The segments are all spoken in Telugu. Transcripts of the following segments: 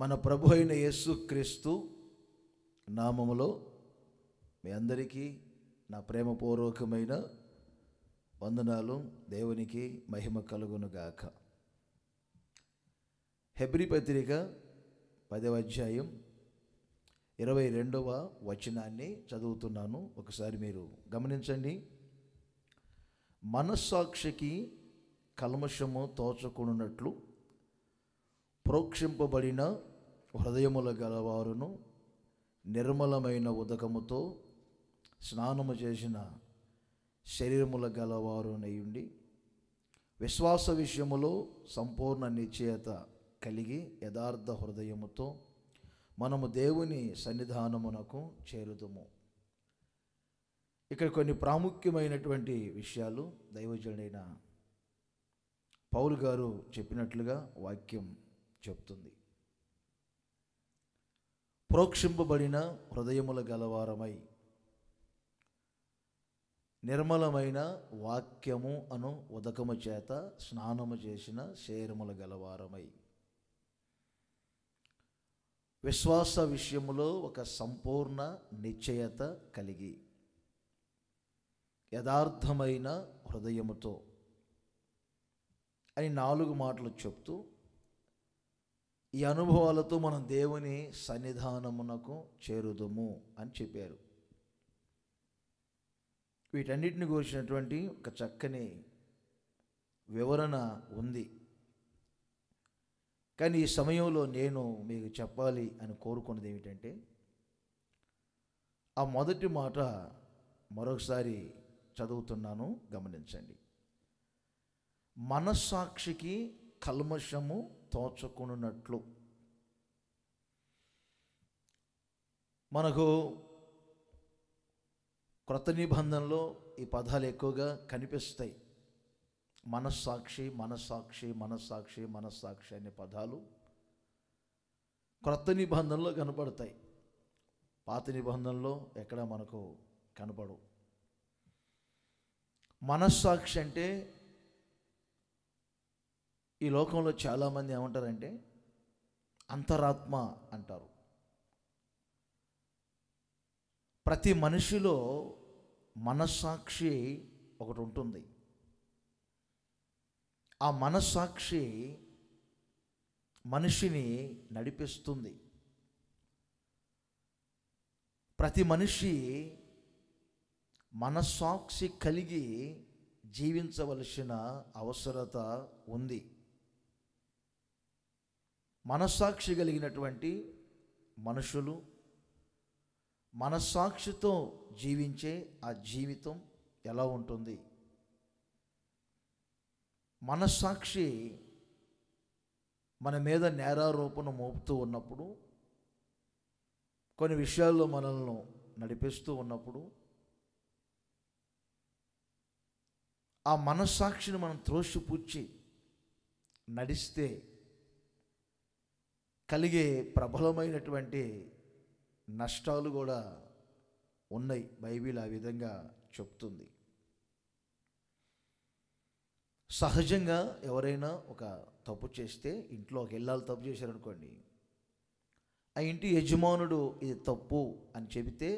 మన ప్రభు అయిన యేసుక్రీస్తు నామములో మీ అందరికీ నా ప్రేమపూర్వకమైన వందనాలు దేవునికి మహిమ కలుగునుగాక హెబ్రి పత్రిక పదవ అధ్యాయం ఇరవై రెండవ వచనాన్ని చదువుతున్నాను ఒకసారి మీరు గమనించండి మనస్సాక్షికి కల్మషము తోచకున్నట్లు ప్రోక్షింపబడిన హృదయముల గలవారును నిర్మలమైన ఉదకముతో స్నానము చేసిన శరీరముల గలవారునయుండి విశ్వాస విషయములో సంపూర్ణ నిశ్చయత కలిగి యథార్థ హృదయముతో మనము దేవుని సన్నిధానమునకు చేరుదము ఇక్కడ కొన్ని ప్రాముఖ్యమైనటువంటి విషయాలు దైవజనుడైన పౌరు గారు చెప్పినట్లుగా వాక్యం చెప్తుంది ప్రోక్షింపబడిన హృదయముల గలవారమై నిర్మలమైన వాక్యము అను ఉదకము చేత స్నానము చేసిన శరీరముల గలవారమై విశ్వాస విషయములో ఒక సంపూర్ణ నిశ్చయత కలిగి యథార్థమైన హృదయముతో అని నాలుగు మాటలు చెప్తూ ఈ అనుభవాలతో మనం దేవుని సన్నిధానమునకు చేరుదము అని చెప్పారు వీటన్నిటిని గురించినటువంటి ఒక చక్కని వివరణ ఉంది కానీ ఈ సమయంలో నేను మీకు చెప్పాలి అని కోరుకున్నది ఏమిటంటే ఆ మొదటి మాట మరొకసారి చదువుతున్నాను గమనించండి మనస్సాక్షికి కల్మషము తోచకునున్నట్లు మనకు క్రొత్త నిబంధనలో ఈ పదాలు ఎక్కువగా కనిపిస్తాయి మనస్సాక్షి మనస్సాక్షి మనస్సాక్షి మనస్సాక్షి అనే పదాలు క్రొత్త నిబంధనలో కనపడతాయి పాత నిబంధనలో ఎక్కడ మనకు కనపడవు మనస్సాక్షి అంటే ఈ లోకంలో చాలామంది ఏమంటారంటే అంతరాత్మ అంటారు ప్రతి మనిషిలో మనస్సాక్షి ఒకటి ఉంటుంది ఆ మనస్సాక్షి మనిషిని నడిపిస్తుంది ప్రతి మనిషి మనస్సాక్షి కలిగి జీవించవలసిన అవసరత ఉంది మనస్సాక్షి కలిగినటువంటి మనుషులు మనస్సాక్షితో జీవించే ఆ జీవితం ఎలా ఉంటుంది మనస్సాక్షి మన మీద నేరారోపణ మోపుతూ ఉన్నప్పుడు కొన్ని విషయాల్లో మనల్ని నడిపిస్తూ ఉన్నప్పుడు ఆ మనస్సాక్షిని మనం త్రోసిపుచ్చి నడిస్తే కలిగే ప్రబలమైనటువంటి నష్టాలు కూడా ఉన్నాయి బైబిల్ ఆ విధంగా చెప్తుంది సహజంగా ఎవరైనా ఒక తప్పు చేస్తే ఇంట్లో ఒక ఇల్లాలు తప్పు చేశారనుకోండి ఆ ఇంటి యజమానుడు ఇది తప్పు అని చెబితే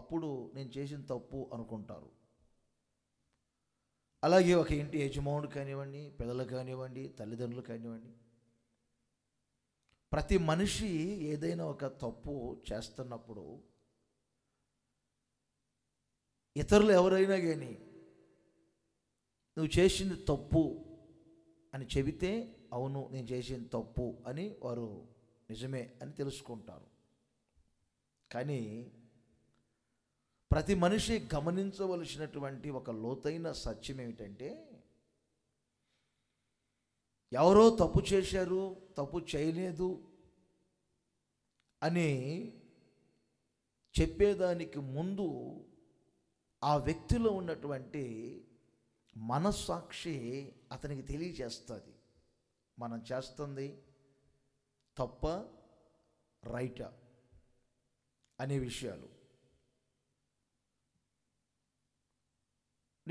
అప్పుడు నేను చేసిన తప్పు అనుకుంటారు అలాగే ఒక ఇంటి యజమానుడు కానివ్వండి పిల్లలు కానివ్వండి తల్లిదండ్రులు కానివ్వండి ప్రతి మనిషి ఏదైనా ఒక తప్పు చేస్తున్నప్పుడు ఇతరులు ఎవరైనా కానీ నువ్వు చేసింది తప్పు అని చెబితే అవును నేను చేసింది తప్పు అని వారు నిజమే అని తెలుసుకుంటారు కానీ ప్రతి మనిషి గమనించవలసినటువంటి ఒక లోతైన సత్యం ఏమిటంటే ఎవరో తప్పు చేశారు తప్పు చేయలేదు అని చెప్పేదానికి ముందు ఆ వ్యక్తిలో ఉన్నటువంటి మనస్సాక్షి అతనికి తెలియజేస్తుంది మనం చేస్తుంది తప్ప రైట అనే విషయాలు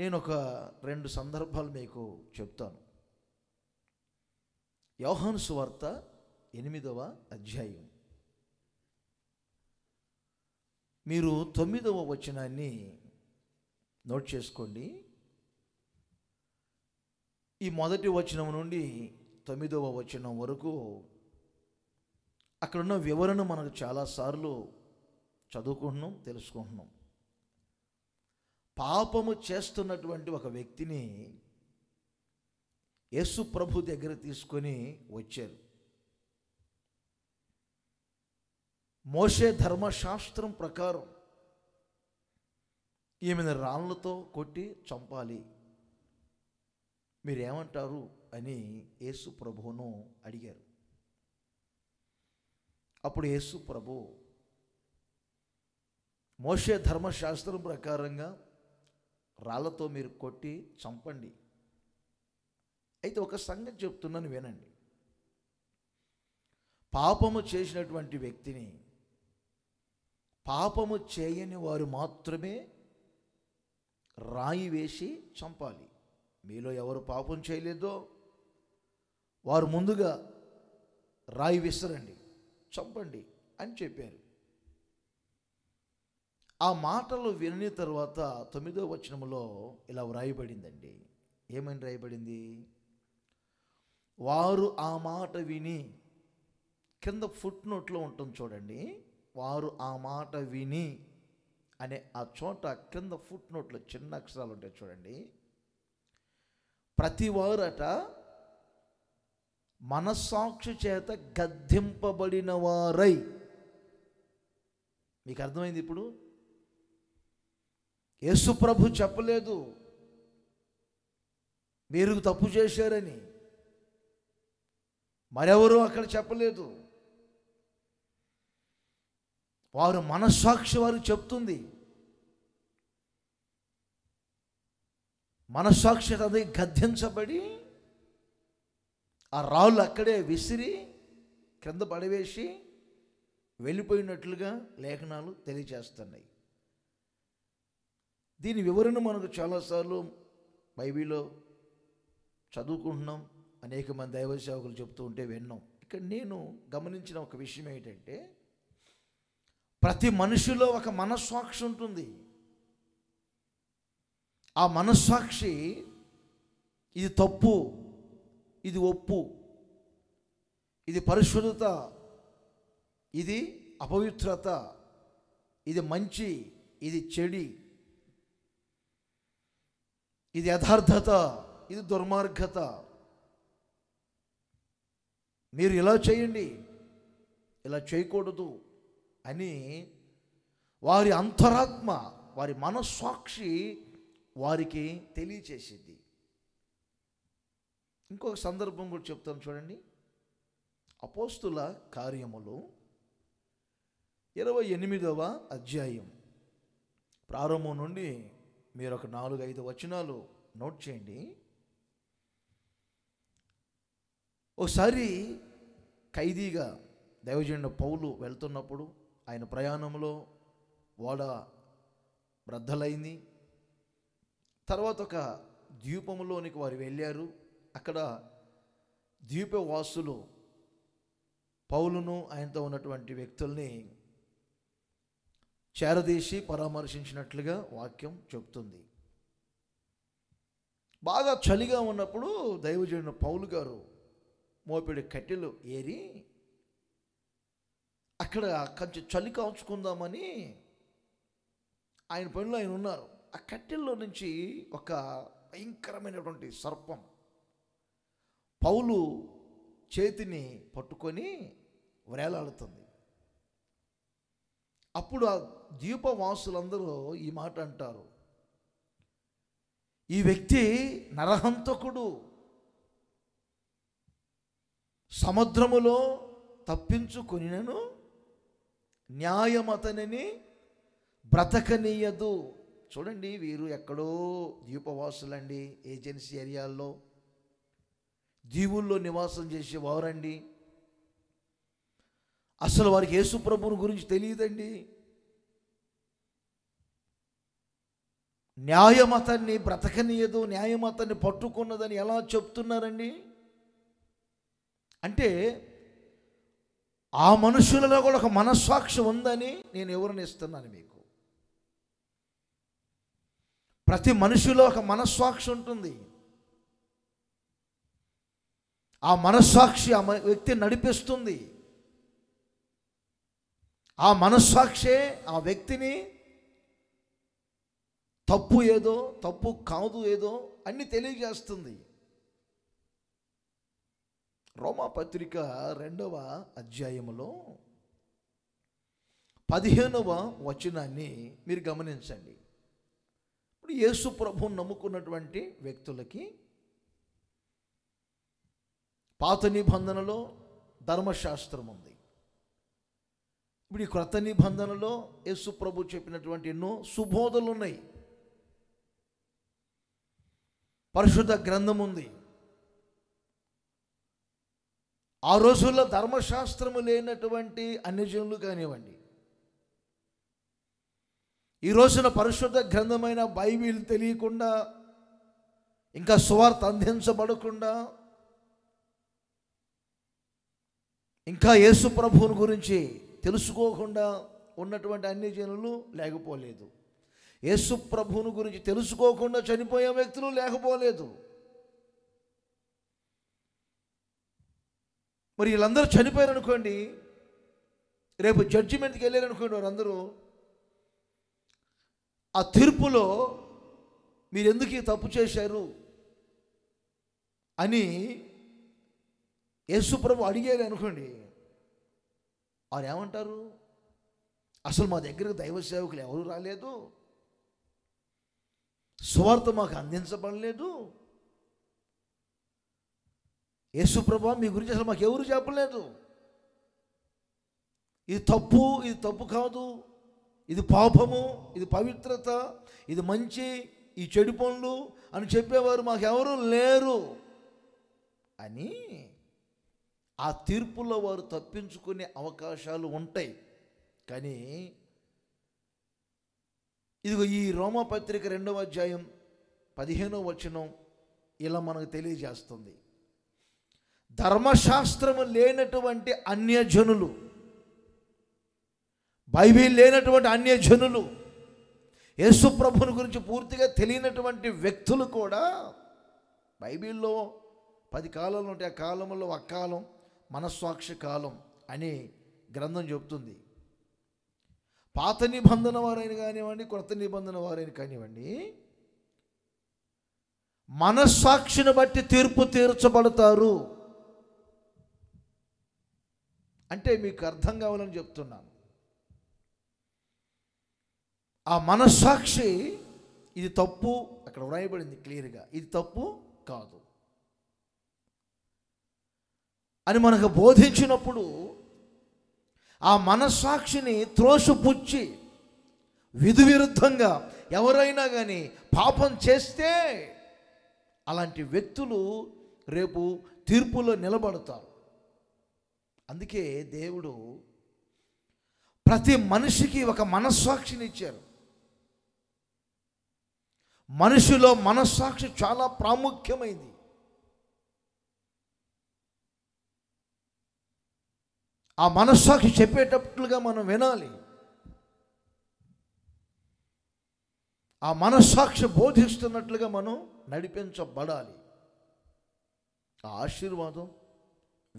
నేను ఒక రెండు సందర్భాలు మీకు చెప్తాను యోహాను సువార్త ఎనిమిదవ అధ్యాయం మీరు తొమ్మిదవ వచనాన్ని నోట్ చేసుకోండి ఈ మొదటి వచనం నుండి తొమ్మిదవ వచనం వరకు అక్కడున్న వివరణ మనకు చాలాసార్లు చదువుకుంటున్నాం తెలుసుకుంటున్నాం పాపము చేస్తున్నటువంటి ఒక వ్యక్తిని యేసు ప్రభు దగ్గర తీసుకొని వచ్చారు మోషే ధర్మశాస్త్రం ప్రకారం ఈమెను రాళ్ళతో కొట్టి చంపాలి మీరేమంటారు అని యేసు ప్రభువును అడిగారు అప్పుడు యేసు ప్రభు మోషే ధర్మశాస్త్రం ప్రకారంగా రాళ్ళతో మీరు కొట్టి చంపండి అయితే ఒక సంగతి చెప్తున్నాను వినండి పాపము చేసినటువంటి వ్యక్తిని పాపము చేయని వారు మాత్రమే రాయి వేసి చంపాలి మీలో ఎవరు పాపం చేయలేదో వారు ముందుగా రాయి విసరండి చంపండి అని చెప్పారు ఆ మాటలు విని తర్వాత తొమ్మిదో వచనంలో ఇలా వ్రాయబడిందండి ఏమని రాయబడింది వారు ఆ మాట విని కింద ఫుట్ నోట్లో ఉంటుంది చూడండి వారు ఆ మాట విని అనే ఆ చోట కింద ఫుట్ నోట్లో చిన్న అక్షరాలు ఉంటాయి చూడండి ప్రతి వారట మనస్సాక్షి చేత గద్దింపబడిన వారై మీకు అర్థమైంది ఇప్పుడు యేసుప్రభు చెప్పలేదు మీరు తప్పు చేశారని మరెవరూ అక్కడ చెప్పలేదు వారు మనస్సాక్షి వారు చెప్తుంది మనస్సాక్షి అది గద్దించబడి ఆ రాళ్ళు అక్కడే విసిరి క్రింద పడివేసి వెళ్ళిపోయినట్లుగా లేఖనాలు తెలియజేస్తున్నాయి దీని వివరణ మనకు చాలాసార్లు బైబిలో చదువుకుంటున్నాం అనేక మంది దైవ సేవకులు చెప్తూ ఉంటే విన్నాం ఇక్కడ నేను గమనించిన ఒక విషయం ఏంటంటే ప్రతి మనిషిలో ఒక మనస్సాక్షి ఉంటుంది ఆ మనస్సాక్షి ఇది తప్పు ఇది ఒప్పు ఇది పరిశుద్ధత ఇది అపవిత్రత ఇది మంచి ఇది చెడి ఇది యథార్థత ఇది దుర్మార్గత మీరు ఇలా చేయండి ఇలా చేయకూడదు అని వారి అంతరాత్మ వారి మనస్సాక్షి వారికి తెలియచేసింది ఇంకొక సందర్భం కూడా చెప్తాను చూడండి అపోస్తుల కార్యములు ఇరవై ఎనిమిదవ అధ్యాయం ప్రారంభం నుండి మీరు ఒక నాలుగు ఐదు వచనాలు నోట్ చేయండి ఓసారి ఖైదీగా దైవజనుడు పౌలు వెళ్తున్నప్పుడు ఆయన ప్రయాణంలో ఓడ బ్రద్దలైంది తర్వాత ఒక ద్వీపంలోనికి వారు వెళ్ళారు అక్కడ ద్వీపవాసులు పౌలును ఆయనతో ఉన్నటువంటి వ్యక్తుల్ని చేరదీసి పరామర్శించినట్లుగా వాక్యం చెబుతుంది బాగా చలిగా ఉన్నప్పుడు దైవజనుడు పౌలు గారు మోపిడి కట్టెలు ఏరి అక్కడ కొంచెం చలి కాల్చుకుందామని ఆయన పనిలో ఆయన ఉన్నారు ఆ కట్టెల్లో నుంచి ఒక భయంకరమైనటువంటి సర్పం పౌలు చేతిని పట్టుకొని వేలాడుతుంది అప్పుడు ఆ ద్వీపవాసులందరూ ఈ మాట అంటారు ఈ వ్యక్తి నరహంతకుడు సముద్రములో తప్పించుకునినను న్యాయమతనిని బ్రతకనీయదు చూడండి వీరు ఎక్కడో ద్వీపవాసులండి ఏజెన్సీ ఏరియాల్లో దీవుల్లో నివాసం చేసే వారండి అసలు వారికి యేసు ప్రభుని గురించి తెలియదండి న్యాయమతాన్ని బ్రతకనీయదు న్యాయమతాన్ని పట్టుకున్నదని ఎలా చెప్తున్నారండి అంటే ఆ మనుషులలో కూడా ఒక మనస్సాక్షి ఉందని నేను ఎవరిని ఇస్తున్నాను మీకు ప్రతి మనుషులో ఒక మనస్సాక్షి ఉంటుంది ఆ మనస్సాక్షి ఆ వ్యక్తి నడిపిస్తుంది ఆ మనస్సాక్షే ఆ వ్యక్తిని తప్పు ఏదో తప్పు కాదు ఏదో అన్ని తెలియజేస్తుంది రోమాపత్రిక రెండవ అధ్యాయములో పదిహేనవ వచనాన్ని మీరు గమనించండి ఇప్పుడు యేసు ప్రభు నమ్ముకున్నటువంటి వ్యక్తులకి పాత నిబంధనలో ధర్మశాస్త్రం ఉంది ఇప్పుడు ఈ క్రొత్త నిబంధనలో యేసు ప్రభు చెప్పినటువంటి ఎన్నో సుబోధలు ఉన్నాయి పరిశుద్ధ గ్రంథం ఉంది ఆ రోజుల్లో ధర్మశాస్త్రము లేనటువంటి అన్యజనులు కానివ్వండి ఈ రోజున పరిశుద్ధ గ్రంథమైన బైబిల్ తెలియకుండా ఇంకా సువార్త అందించబడకుండా ఇంకా యేసు ప్రభువుని గురించి తెలుసుకోకుండా ఉన్నటువంటి అన్ని జనులు లేకపోలేదు యేసు ప్రభువుని గురించి తెలుసుకోకుండా చనిపోయే వ్యక్తులు లేకపోలేదు మరి వీళ్ళందరూ చనిపోయారు అనుకోండి రేపు జడ్జిమెంట్కి వెళ్ళారు అనుకోండి వారందరూ ఆ తీర్పులో మీరు ఎందుకు ఈ తప్పు చేశారు అని యేసుప్రభు అడిగారు అనుకోండి వారు ఏమంటారు అసలు మా దగ్గరకు దైవ సేవకులు ఎవరు రాలేదు సువార్త మాకు అందించబడలేదు యేసు ప్రభా మీ గురించి అసలు మాకు ఎవరు చెప్పలేదు ఇది తప్పు ఇది తప్పు కాదు ఇది పాపము ఇది పవిత్రత ఇది మంచి ఈ చెడు పనులు అని చెప్పేవారు మాకెవరు లేరు అని ఆ తీర్పులో వారు తప్పించుకునే అవకాశాలు ఉంటాయి కానీ ఇదిగో ఈ రోమపత్రిక రెండవ అధ్యాయం పదిహేనో వచనం ఇలా మనకు తెలియజేస్తుంది ధర్మశాస్త్రము లేనటువంటి అన్యజనులు బైబిల్ లేనటువంటి అన్యజనులు యేసు ప్రభుని గురించి పూర్తిగా తెలియనటువంటి వ్యక్తులు కూడా బైబిల్లో పది కాలంలో ఉంటాయి ఆ కాలంలో అకాలం మనస్సాక్షి కాలం అని గ్రంథం చెబుతుంది పాత నిబంధన వారైన కానివ్వండి కొత్త నిబంధన వారైన కానివ్వండి మనస్సాక్షిని బట్టి తీర్పు తీర్చబడతారు అంటే మీకు అర్థం కావాలని చెప్తున్నాను ఆ మనస్సాక్షి ఇది తప్పు అక్కడ వ్రాయబడింది క్లియర్గా ఇది తప్పు కాదు అని మనకు బోధించినప్పుడు ఆ మనస్సాక్షిని త్రోసిపుచ్చి విరుద్ధంగా ఎవరైనా కానీ పాపం చేస్తే అలాంటి వ్యక్తులు రేపు తీర్పులో నిలబడతారు అందుకే దేవుడు ప్రతి మనిషికి ఒక మనస్సాక్షిని ఇచ్చారు మనిషిలో మనస్సాక్షి చాలా ప్రాముఖ్యమైంది ఆ మనస్సాక్షి చెప్పేటట్లుగా మనం వినాలి ఆ మనస్సాక్షి బోధిస్తున్నట్లుగా మనం నడిపించబడాలి ఆ ఆశీర్వాదం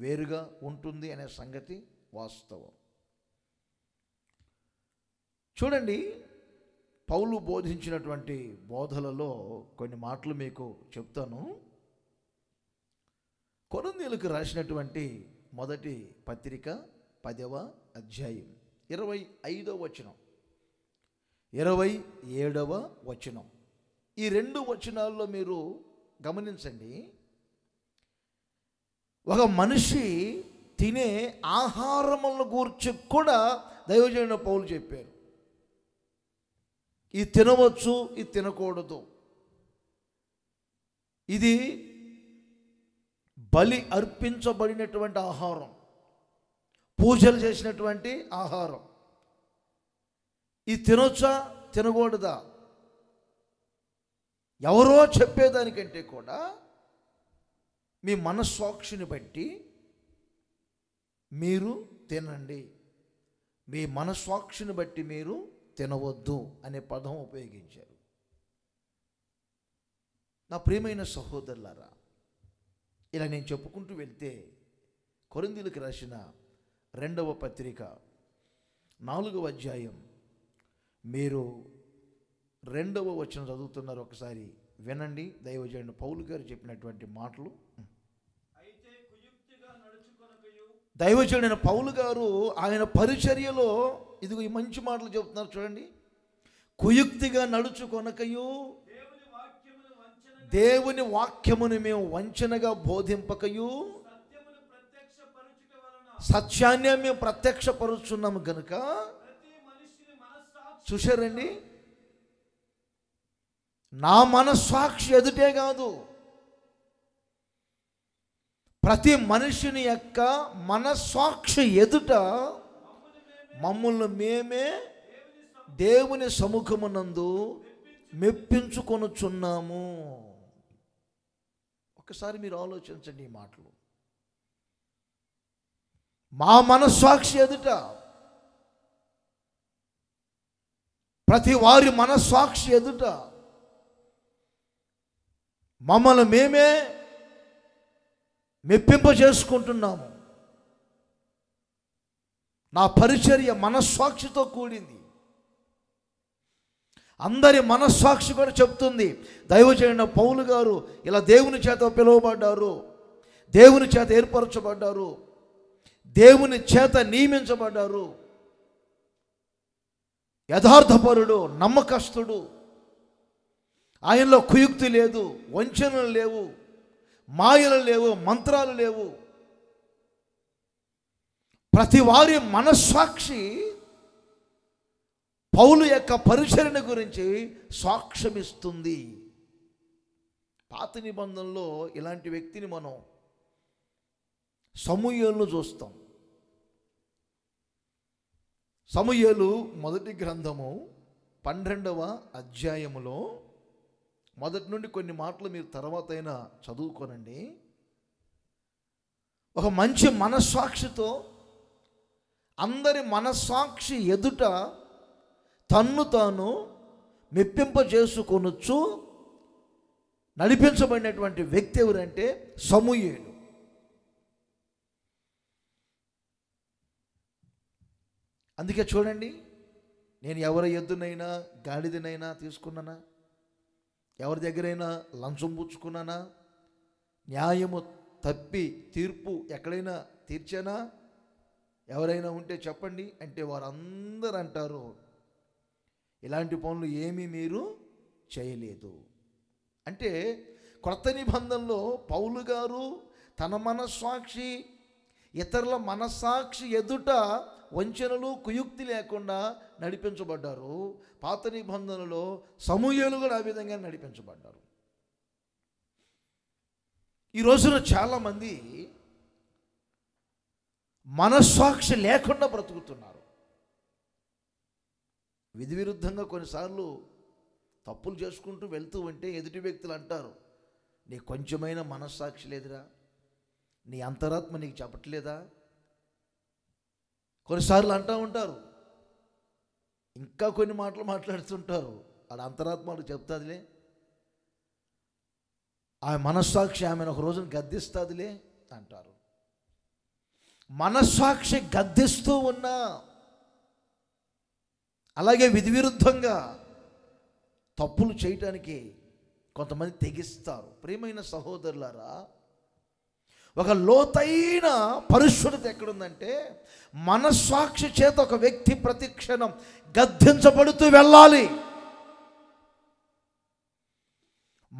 వేరుగా ఉంటుంది అనే సంగతి వాస్తవం చూడండి పౌలు బోధించినటువంటి బోధలలో కొన్ని మాటలు మీకు చెప్తాను కొరందీలకు రాసినటువంటి మొదటి పత్రిక పదవ అధ్యాయం ఇరవై ఐదవ వచనం ఇరవై ఏడవ వచనం ఈ రెండు వచనాల్లో మీరు గమనించండి ఒక మనిషి తినే ఆహారములను గూర్చి కూడా దైవజనుడు పౌలు చెప్పారు ఇది తినవచ్చు ఇది తినకూడదు ఇది బలి అర్పించబడినటువంటి ఆహారం పూజలు చేసినటువంటి ఆహారం ఇది తినొచ్చా తినకూడదా ఎవరో చెప్పేదానికంటే కూడా మీ మనస్సాక్షిని బట్టి మీరు తినండి మీ మనస్సాక్షిని బట్టి మీరు తినవద్దు అనే పదం ఉపయోగించారు నా ప్రియమైన సహోదరులారా ఇలా నేను చెప్పుకుంటూ వెళ్తే కొరిందులకు రాసిన రెండవ పత్రిక నాలుగవ అధ్యాయం మీరు రెండవ వచ్చిన చదువుతున్నారు ఒకసారి వినండి దైవజయుడు పౌలు గారు చెప్పినటువంటి మాటలు దైవజనుడైన పౌలు గారు ఆయన పరిచర్యలో ఇదిగో ఈ మంచి మాటలు చెబుతున్నారు చూడండి కుయుక్తిగా నడుచు కొనకయు దేవుని వాక్యమును మేము వంచనగా బోధింపకయు సత్యాన్ని మేము ప్రత్యక్షపరుచున్నాము కనుక చూశారండి నా మనస్సాక్షి ఎదుటే కాదు ప్రతి మనిషిని యొక్క మనస్సాక్షి ఎదుట మమ్మల్ని మేమే దేవుని సముఖమునందు మెప్పించుకొనుచున్నాము ఒకసారి మీరు ఆలోచించండి ఈ మాటలు మా మనస్సాక్షి ఎదుట ప్రతి వారి మనస్సాక్షి ఎదుట మమ్మల్ని మేమే మెప్పింప చేసుకుంటున్నాము నా పరిచర్య మనస్సాక్షితో కూడింది అందరి మనస్సాక్షి కూడా చెప్తుంది దైవజైన పౌలు గారు ఇలా దేవుని చేత పిలువబడ్డారు దేవుని చేత ఏర్పరచబడ్డారు దేవుని చేత నియమించబడ్డారు యథార్థపరుడు నమ్మకస్తుడు ఆయనలో కుయుక్తి లేదు వంచనలు లేవు మాయలు లేవు మంత్రాలు లేవు ప్రతి వారి మనస్సాక్షి పౌలు యొక్క పరిచరణ గురించి సాక్ష్యమిస్తుంది పాత నిబంధనలో ఇలాంటి వ్యక్తిని మనం సమూహంలో చూస్తాం సమూహలు మొదటి గ్రంథము పన్నెండవ అధ్యాయములో మొదటి నుండి కొన్ని మాటలు మీరు తర్వాత అయినా చదువుకోనండి ఒక మంచి మనస్సాక్షితో అందరి మనస్సాక్షి ఎదుట తన్ను తాను మెప్పింపజేసుకొనొచ్చు నడిపించబడినటువంటి వ్యక్తి ఎవరంటే సమూహేడు అందుకే చూడండి నేను ఎవరి ఎద్దునైనా గాడిదనైనా తీసుకున్నానా ఎవరి దగ్గరైనా లంచం పుచ్చుకున్నానా న్యాయము తప్పి తీర్పు ఎక్కడైనా తీర్చానా ఎవరైనా ఉంటే చెప్పండి అంటే వారందరూ అంటారు ఇలాంటి పనులు ఏమీ మీరు చేయలేదు అంటే కొత్త నిబంధనలో పౌలు గారు తన మనస్సాక్షి ఇతరుల మనస్సాక్షి ఎదుట వంచనలు కుయుక్తి లేకుండా నడిపించబడ్డారు పాత నిబంధనలో సమూహలు కూడా ఆ విధంగా నడిపించబడ్డారు ఈ రోజున చాలామంది మనస్సాక్షి లేకుండా బ్రతుకుతున్నారు విధి విరుద్ధంగా కొన్నిసార్లు తప్పులు చేసుకుంటూ వెళ్తూ ఉంటే ఎదుటి వ్యక్తులు అంటారు నీ కొంచెమైన మనస్సాక్షి లేదురా నీ అంతరాత్మ నీకు చెప్పట్లేదా కొన్నిసార్లు అంటూ ఉంటారు ఇంకా కొన్ని మాటలు మాట్లాడుతుంటారు ఆడ అంతరాత్మలు చెప్తాదిలే ఆ మనస్సాక్షి ఆమెను ఒక రోజున గద్దిస్తుందిలే అంటారు మనస్సాక్షి గద్దిస్తూ ఉన్నా అలాగే విధివిరుద్ధంగా తప్పులు చేయటానికి కొంతమంది తెగిస్తారు ప్రియమైన సహోదరులారా ఒక లోతైన పరిశుద్ధత ఎక్కడుందంటే మనస్సాక్షి చేత ఒక వ్యక్తి ప్రతిక్షణం గద్దించబడుతూ వెళ్ళాలి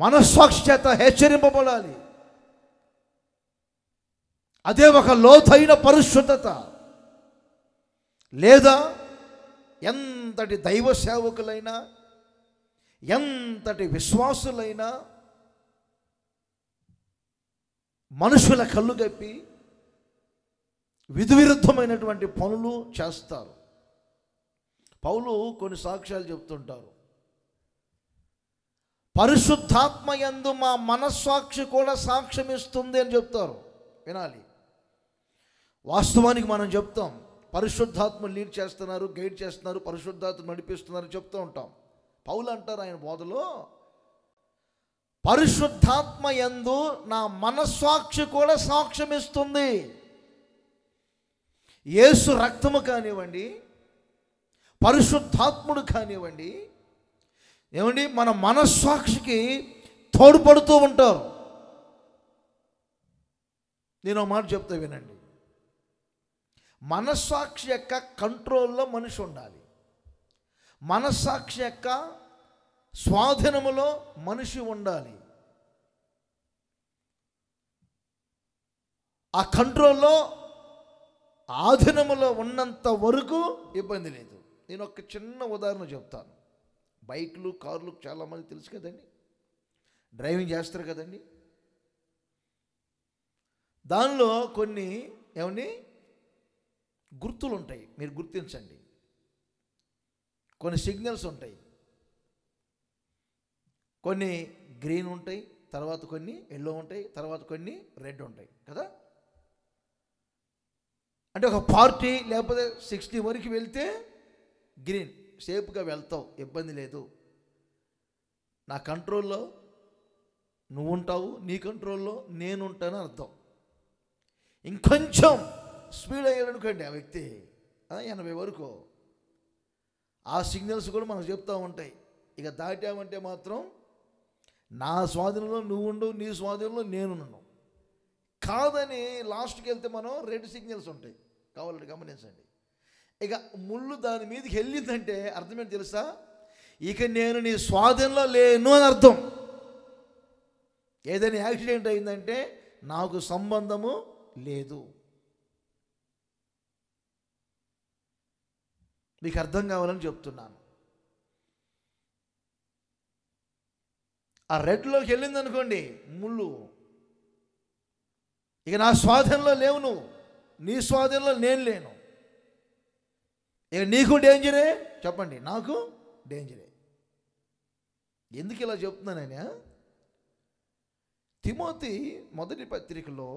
మనస్సాక్షి చేత హెచ్చరింపబడాలి అదే ఒక లోతైన పరిశుద్ధత లేదా ఎంతటి దైవ సేవకులైనా ఎంతటి విశ్వాసులైనా మనుషుల కళ్ళు కప్పి విధివిరుద్ధమైనటువంటి పనులు చేస్తారు పౌలు కొన్ని సాక్ష్యాలు చెప్తుంటారు పరిశుద్ధాత్మ ఎందు మా మనస్సాక్షి కూడా సాక్ష్యం ఇస్తుంది అని చెప్తారు వినాలి వాస్తవానికి మనం చెప్తాం పరిశుద్ధాత్మ లీడ్ చేస్తున్నారు గైడ్ చేస్తున్నారు పరిశుద్ధాత్మ నడిపిస్తున్నారు చెప్తూ ఉంటాం పౌలు అంటారు ఆయన బోధలో పరిశుద్ధాత్మ ఎందు నా మనస్సాక్షి కూడా సాక్ష్యం ఇస్తుంది యేసు రక్తము కానివ్వండి పరిశుద్ధాత్ముడు కానివ్వండి ఏమండి మన మనస్సాక్షికి తోడ్పడుతూ ఉంటారు నేను ఒక మాట చెప్తా వినండి మనస్సాక్షి యొక్క కంట్రోల్లో మనిషి ఉండాలి మనస్సాక్షి యొక్క స్వాధీనములో మనిషి ఉండాలి ఆ కంట్రోల్లో ఆధీనంలో ఉన్నంత వరకు ఇబ్బంది లేదు నేను ఒక చిన్న ఉదాహరణ చెప్తాను బైక్లు కార్లు చాలామంది తెలుసు కదండి డ్రైవింగ్ చేస్తారు కదండి దానిలో కొన్ని ఏమని గుర్తులు ఉంటాయి మీరు గుర్తించండి కొన్ని సిగ్నల్స్ ఉంటాయి కొన్ని గ్రీన్ ఉంటాయి తర్వాత కొన్ని ఎల్లో ఉంటాయి తర్వాత కొన్ని రెడ్ ఉంటాయి కదా అంటే ఒక పార్టీ లేకపోతే సిక్స్టీ వరకు వెళ్తే గ్రీన్ సేఫ్గా వెళ్తావు ఇబ్బంది లేదు నా కంట్రోల్లో నువ్వు ఉంటావు నీ కంట్రోల్లో నేను ఉంటాను అర్థం ఇంకొంచెం స్పీడ్ అయ్యాడనుకోండి ఆ వ్యక్తి ఎనభై వరకు ఆ సిగ్నల్స్ కూడా మనకు చెప్తూ ఉంటాయి ఇక దాటామంటే మాత్రం నా స్వాధీనంలో నువ్వు ఉండు నీ స్వాధీనంలో నేను నేనున్నాను కాదని లాస్ట్కి వెళ్తే మనం రెడ్ సిగ్నల్స్ ఉంటాయి కావాలని గమనించండి ఇక ముళ్ళు దాని మీదకి వెళ్ళిందంటే అర్థమేంటి తెలుసా ఇక నేను నీ స్వాధీనంలో లేను అని అర్థం ఏదైనా యాక్సిడెంట్ అయిందంటే నాకు సంబంధము లేదు మీకు అర్థం కావాలని చెప్తున్నాను ఆ రెడ్లోకి అనుకోండి ముళ్ళు ఇక నా స్వాధీనంలో లేవు నువ్వు నీ స్వాధీనంలో నేను లేను ఇక నీకు డేంజరే చెప్పండి నాకు డేంజరే ఎందుకు ఇలా ఆయన తిమోతి మొదటి పత్రికలో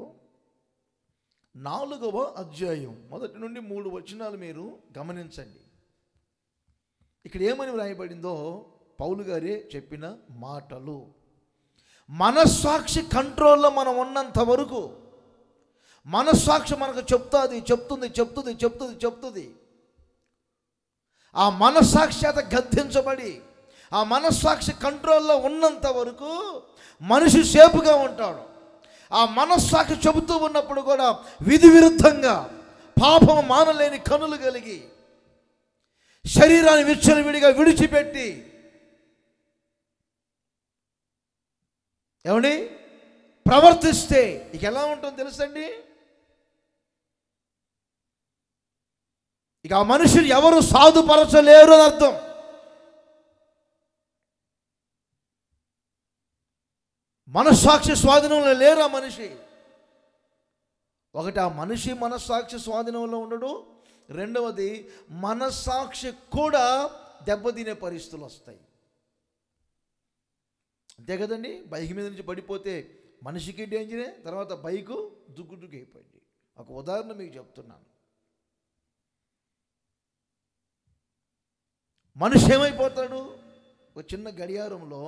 నాలుగవ అధ్యాయం మొదటి నుండి మూడు వచనాలు మీరు గమనించండి ఇక్కడ ఏమని వ్రాయబడిందో పౌలు గారే చెప్పిన మాటలు మనస్సాక్షి కంట్రోల్లో మనం ఉన్నంత వరకు మనస్సాక్షి మనకు చెప్తుంది చెప్తుంది చెప్తుంది చెప్తుంది చెప్తుంది ఆ మనస్సాక్షి చేత గద్దించబడి ఆ మనస్సాక్షి కంట్రోల్లో ఉన్నంత వరకు మనిషి సేపుగా ఉంటాడు ఆ మనస్సాక్షి చెబుతూ ఉన్నప్పుడు కూడా విధి విరుద్ధంగా పాపం మానలేని కనులు కలిగి శరీరాన్ని విచ్చలవిడిగా విడిచిపెట్టి ఏమండి ప్రవర్తిస్తే ఇక ఎలా ఉంటుందో తెలుసండి ఇక ఆ మనుషులు ఎవరు సాధుపరచలేరు అని అర్థం మనస్సాక్షి స్వాధీనంలో లేరు ఆ మనిషి ఒకటి ఆ మనిషి మనస్సాక్షి స్వాధీనంలో ఉండడు రెండవది మనస్సాక్షి కూడా దెబ్బతినే పరిస్థితులు వస్తాయి అంతే కదండి బైక్ మీద నుంచి పడిపోతే మనిషికి డేంజరే తర్వాత బైకు దుగ్గు దుగ్గు అయిపోయింది ఒక ఉదాహరణ మీకు చెప్తున్నాను మనిషి ఏమైపోతాడు ఒక చిన్న గడియారంలో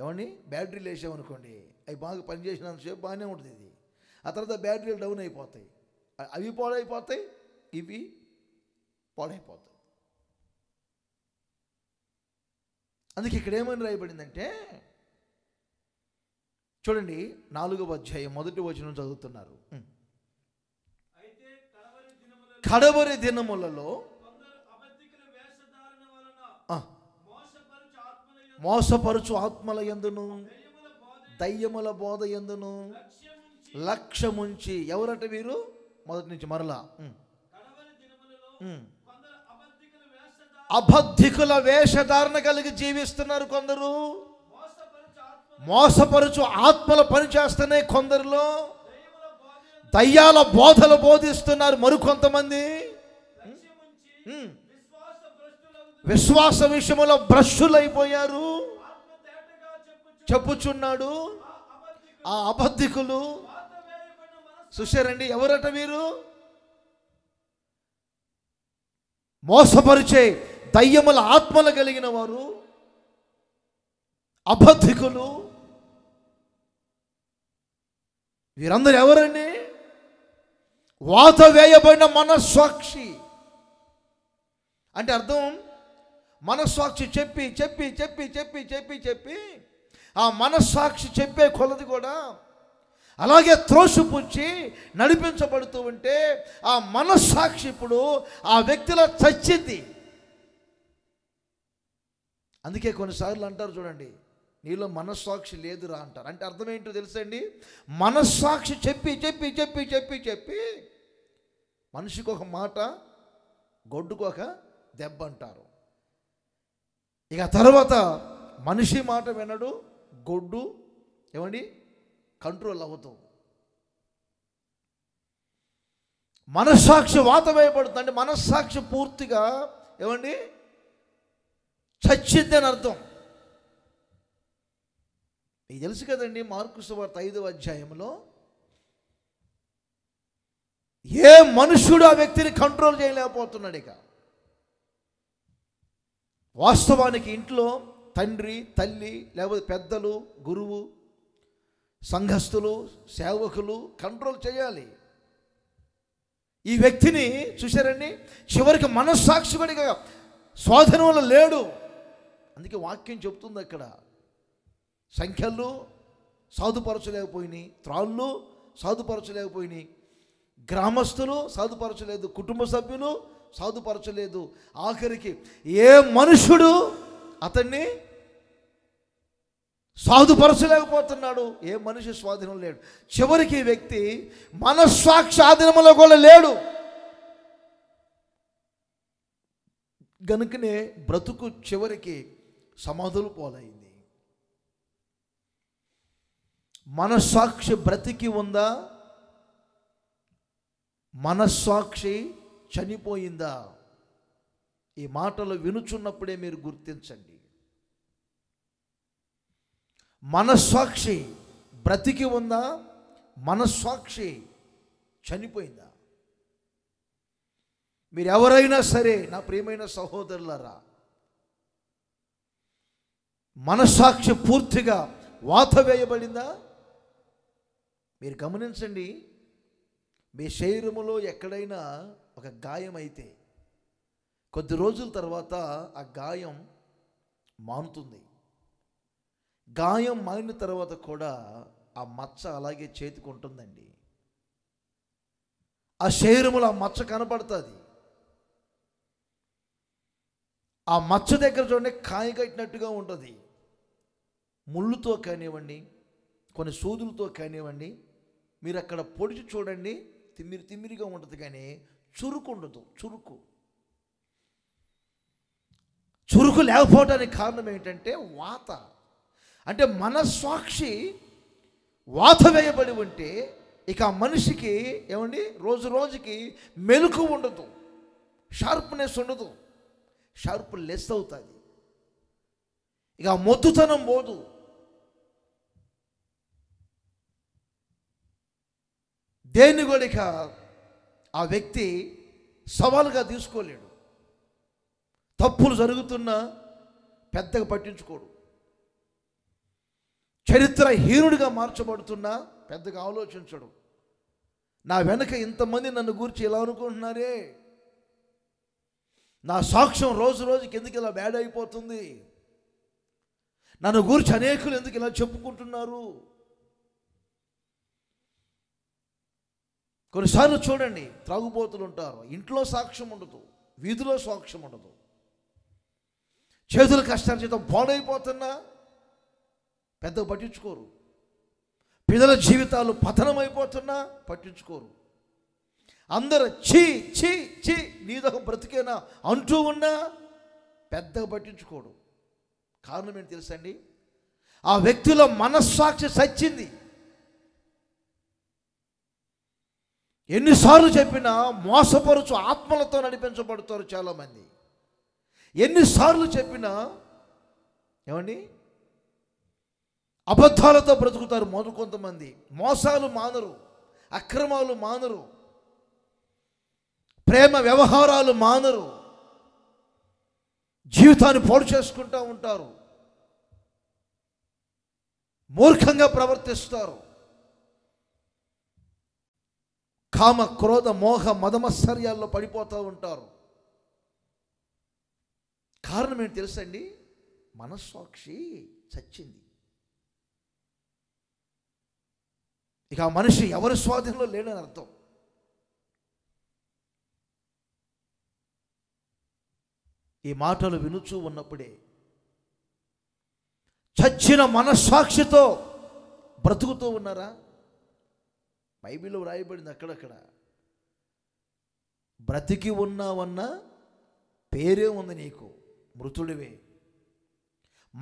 ఏమండి బ్యాటరీలు వేసామనుకోండి అవి బాగా పనిచేసినంతసేపు బాగానే ఉంటుంది ఇది ఆ తర్వాత బ్యాటరీలు డౌన్ అయిపోతాయి అవి పాడైపోతాయి ఇవి పాడైపోతాయి అందుకే ఇక్కడ ఏమని రాయబడిందంటే చూడండి నాలుగవ అధ్యాయం మొదటి వచనం చదువుతున్నారు కడవరి దినములలో మోసపరుచు ఆత్మల ఎందును దయ్యముల బోధ ఎందును లక్ష్యముంచి ఎవరట వీరు మొదటి నుంచి మరలా అబద్ధికుల వేషధారణ కలిగి జీవిస్తున్నారు కొందరు మోసపరుచు ఆత్మలు పనిచేస్తున్నాయి కొందరిలో దయ్యాల బోధలు బోధిస్తున్నారు మరికొంతమంది విశ్వాస విషయంలో భ్రష్లైపోయారు చెప్పుచున్నాడు ఆ అబద్ధికులు చూశారండి ఎవరట వీరు మోసపరిచే దయ్యముల ఆత్మలు కలిగిన వారు అబద్ధికులు వీరందరూ ఎవరండి వాత వేయబడిన మనస్సాక్షి అంటే అర్థం మనస్సాక్షి చెప్పి చెప్పి చెప్పి చెప్పి చెప్పి చెప్పి ఆ మనస్సాక్షి చెప్పే కొలది కూడా అలాగే త్రోసిపుచ్చి నడిపించబడుతూ ఉంటే ఆ మనస్సాక్షి ఇప్పుడు ఆ వ్యక్తిలో చచ్చింది అందుకే కొన్నిసార్లు అంటారు చూడండి నీలో మనస్సాక్షి లేదురా అంటారు అంటే అర్థం ఏంటో తెలుసండి మనస్సాక్షి చెప్పి చెప్పి చెప్పి చెప్పి చెప్పి మనిషికి ఒక మాట గొడ్డుకు ఒక దెబ్బ అంటారు ఇక తర్వాత మనిషి మాట వినడు గొడ్డు ఏమండి కంట్రోల్ అవుతాం మనస్సాక్షి వాత వేయబడుతుంది అంటే మనస్సాక్షి పూర్తిగా ఏమండి అని అర్థం మీకు తెలుసు కదండి మార్కు సువార్త ఐదవ అధ్యాయంలో ఏ మనుషుడు ఆ వ్యక్తిని కంట్రోల్ చేయలేకపోతున్నాడు ఇక వాస్తవానికి ఇంట్లో తండ్రి తల్లి లేకపోతే పెద్దలు గురువు సంఘస్థులు సేవకులు కంట్రోల్ చేయాలి ఈ వ్యక్తిని చూశారండి చివరికి మనస్సాక్షిగా శోధన వల్ల లేడు అందుకే వాక్యం చెప్తుంది అక్కడ సంఖ్యలు సాధుపరచలేకపోయినాయి త్రాళ్ళు సాధుపరచలేకపోయినాయి గ్రామస్తులు సాధుపరచలేదు కుటుంబ సభ్యులు సాధుపరచలేదు ఆఖరికి ఏ మనుషుడు అతన్ని సాధుపరచలేకపోతున్నాడు ఏ మనిషి స్వాధీనం లేడు చివరికి వ్యక్తి మనస్సాక్షాధీనంలో కూడా లేడు గనుకనే బ్రతుకు చివరికి సమాధులు పోలైంది మనస్సాక్షి బ్రతికి ఉందా మనస్సాక్షి చనిపోయిందా ఈ మాటలు వినుచున్నప్పుడే మీరు గుర్తించండి మనస్సాక్షి బ్రతికి ఉందా మనస్సాక్షి చనిపోయిందా మీరు ఎవరైనా సరే నా ప్రియమైన సహోదరులరా మనస్సాక్షి పూర్తిగా వాత వేయబడిందా మీరు గమనించండి మీ శరీరములో ఎక్కడైనా ఒక గాయం అయితే కొద్ది రోజుల తర్వాత ఆ గాయం మానుతుంది గాయం మానిన తర్వాత కూడా ఆ మచ్చ అలాగే చేతికుంటుందండి ఆ శరీరంలో ఆ మచ్చ కనపడుతుంది ఆ మచ్చ దగ్గర చూడండి కాయ కట్టినట్టుగా ఉంటుంది ముళ్ళుతో కానివ్వండి కొన్ని సూదులతో కానివ్వండి మీరు అక్కడ పొడిచి చూడండి తిమ్మిరి తిమ్మిరిగా ఉంటుంది కానీ చురుకు ఉండదు చురుకు చురుకు లేకపోవడానికి కారణం ఏంటంటే వాత అంటే మనస్సాక్షి వాత వేయబడి ఉంటే ఇక మనిషికి ఏమండి రోజు రోజుకి మెలకు ఉండదు షార్ప్నెస్ ఉండదు షార్ప్ లెస్ అవుతుంది ఇక మొద్దుతనం పోదు దేన్ని కూడా ఇక ఆ వ్యక్తి సవాలుగా తీసుకోలేడు తప్పులు జరుగుతున్నా పెద్దగా పట్టించుకోడు చరిత్ర హీనుడిగా మార్చబడుతున్నా పెద్దగా ఆలోచించడు నా వెనక ఇంతమంది నన్ను గురించి ఇలా అనుకుంటున్నారే నా సాక్ష్యం రోజు రోజుకి ఎందుకు ఇలా బ్యాడ్ అయిపోతుంది నన్ను గురించి అనేకులు ఎందుకు ఇలా చెప్పుకుంటున్నారు కొన్నిసార్లు చూడండి త్రాగుబోతులు ఉంటారు ఇంట్లో సాక్ష్యం ఉండదు వీధిలో సాక్ష్యం ఉండదు చేతుల కష్టాల చేత పాడైపోతున్నా పెద్ద పట్టించుకోరు పిల్లల జీవితాలు పతనమైపోతున్నా పట్టించుకోరు అందరు చీ చీ చీ నీదొక బ్రతికేనా అంటూ ఉన్నా పెద్దగా పట్టించుకోడు కారణం ఏంటి తెలుసండి ఆ వ్యక్తిలో మనస్సాక్షి సచ్చింది ఎన్నిసార్లు చెప్పినా మోసపరుచు ఆత్మలతో నడిపించబడతారు చాలామంది ఎన్నిసార్లు చెప్పినా ఏమండి అబద్ధాలతో బ్రతుకుతారు మొదలు కొంతమంది మోసాలు మానరు అక్రమాలు మానరు ప్రేమ వ్యవహారాలు మానరు జీవితాన్ని పోడు చేసుకుంటూ ఉంటారు మూర్ఖంగా ప్రవర్తిస్తారు కామ క్రోధ మోహ మదమశ్చర్యాల్లో పడిపోతూ ఉంటారు కారణం ఏంటి తెలుసండి మనస్సాక్షి చచ్చింది ఇక ఆ మనిషి ఎవరి స్వాధీనంలో లేడని అర్థం ఈ మాటలు వినుచూ ఉన్నప్పుడే చచ్చిన మనస్సాక్షితో బ్రతుకుతూ ఉన్నారా బైబిల్లో వ్రాయబడింది అక్కడక్కడ బ్రతికి ఉన్నావన్న పేరే ఉంది నీకు మృతుడివే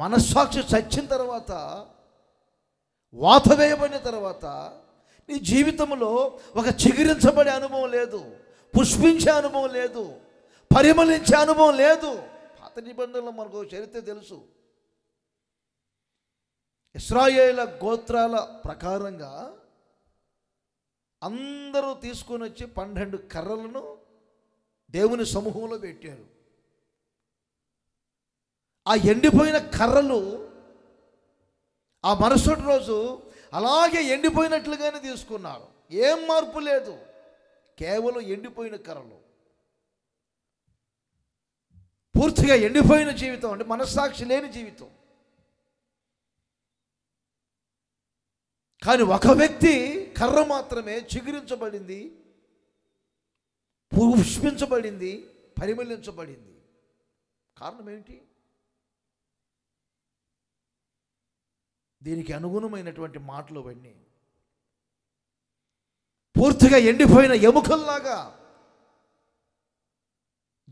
మనస్సాక్షి చచ్చిన తర్వాత వాత వేయబడిన తర్వాత నీ జీవితంలో ఒక చిగురించబడే అనుభవం లేదు పుష్పించే అనుభవం లేదు పరిమళించే అనుభవం లేదు పాత నిబంధనలు మనకు చరిత్ర తెలుసు ఇస్రాయేల గోత్రాల ప్రకారంగా అందరూ తీసుకొని వచ్చి పన్నెండు కర్రలను దేవుని సమూహంలో పెట్టారు ఆ ఎండిపోయిన కర్రలు ఆ మరుసటి రోజు అలాగే ఎండిపోయినట్లుగానే తీసుకున్నారు ఏం మార్పు లేదు కేవలం ఎండిపోయిన కర్రలు పూర్తిగా ఎండిపోయిన జీవితం అంటే మనస్సాక్షి లేని జీవితం కానీ ఒక వ్యక్తి కర్ర మాత్రమే చిగురించబడింది పుష్పించబడింది పరిమళించబడింది కారణం ఏంటి దీనికి అనుగుణమైనటువంటి మాటలు అవన్నీ పూర్తిగా ఎండిపోయిన ఎముకల్లాగా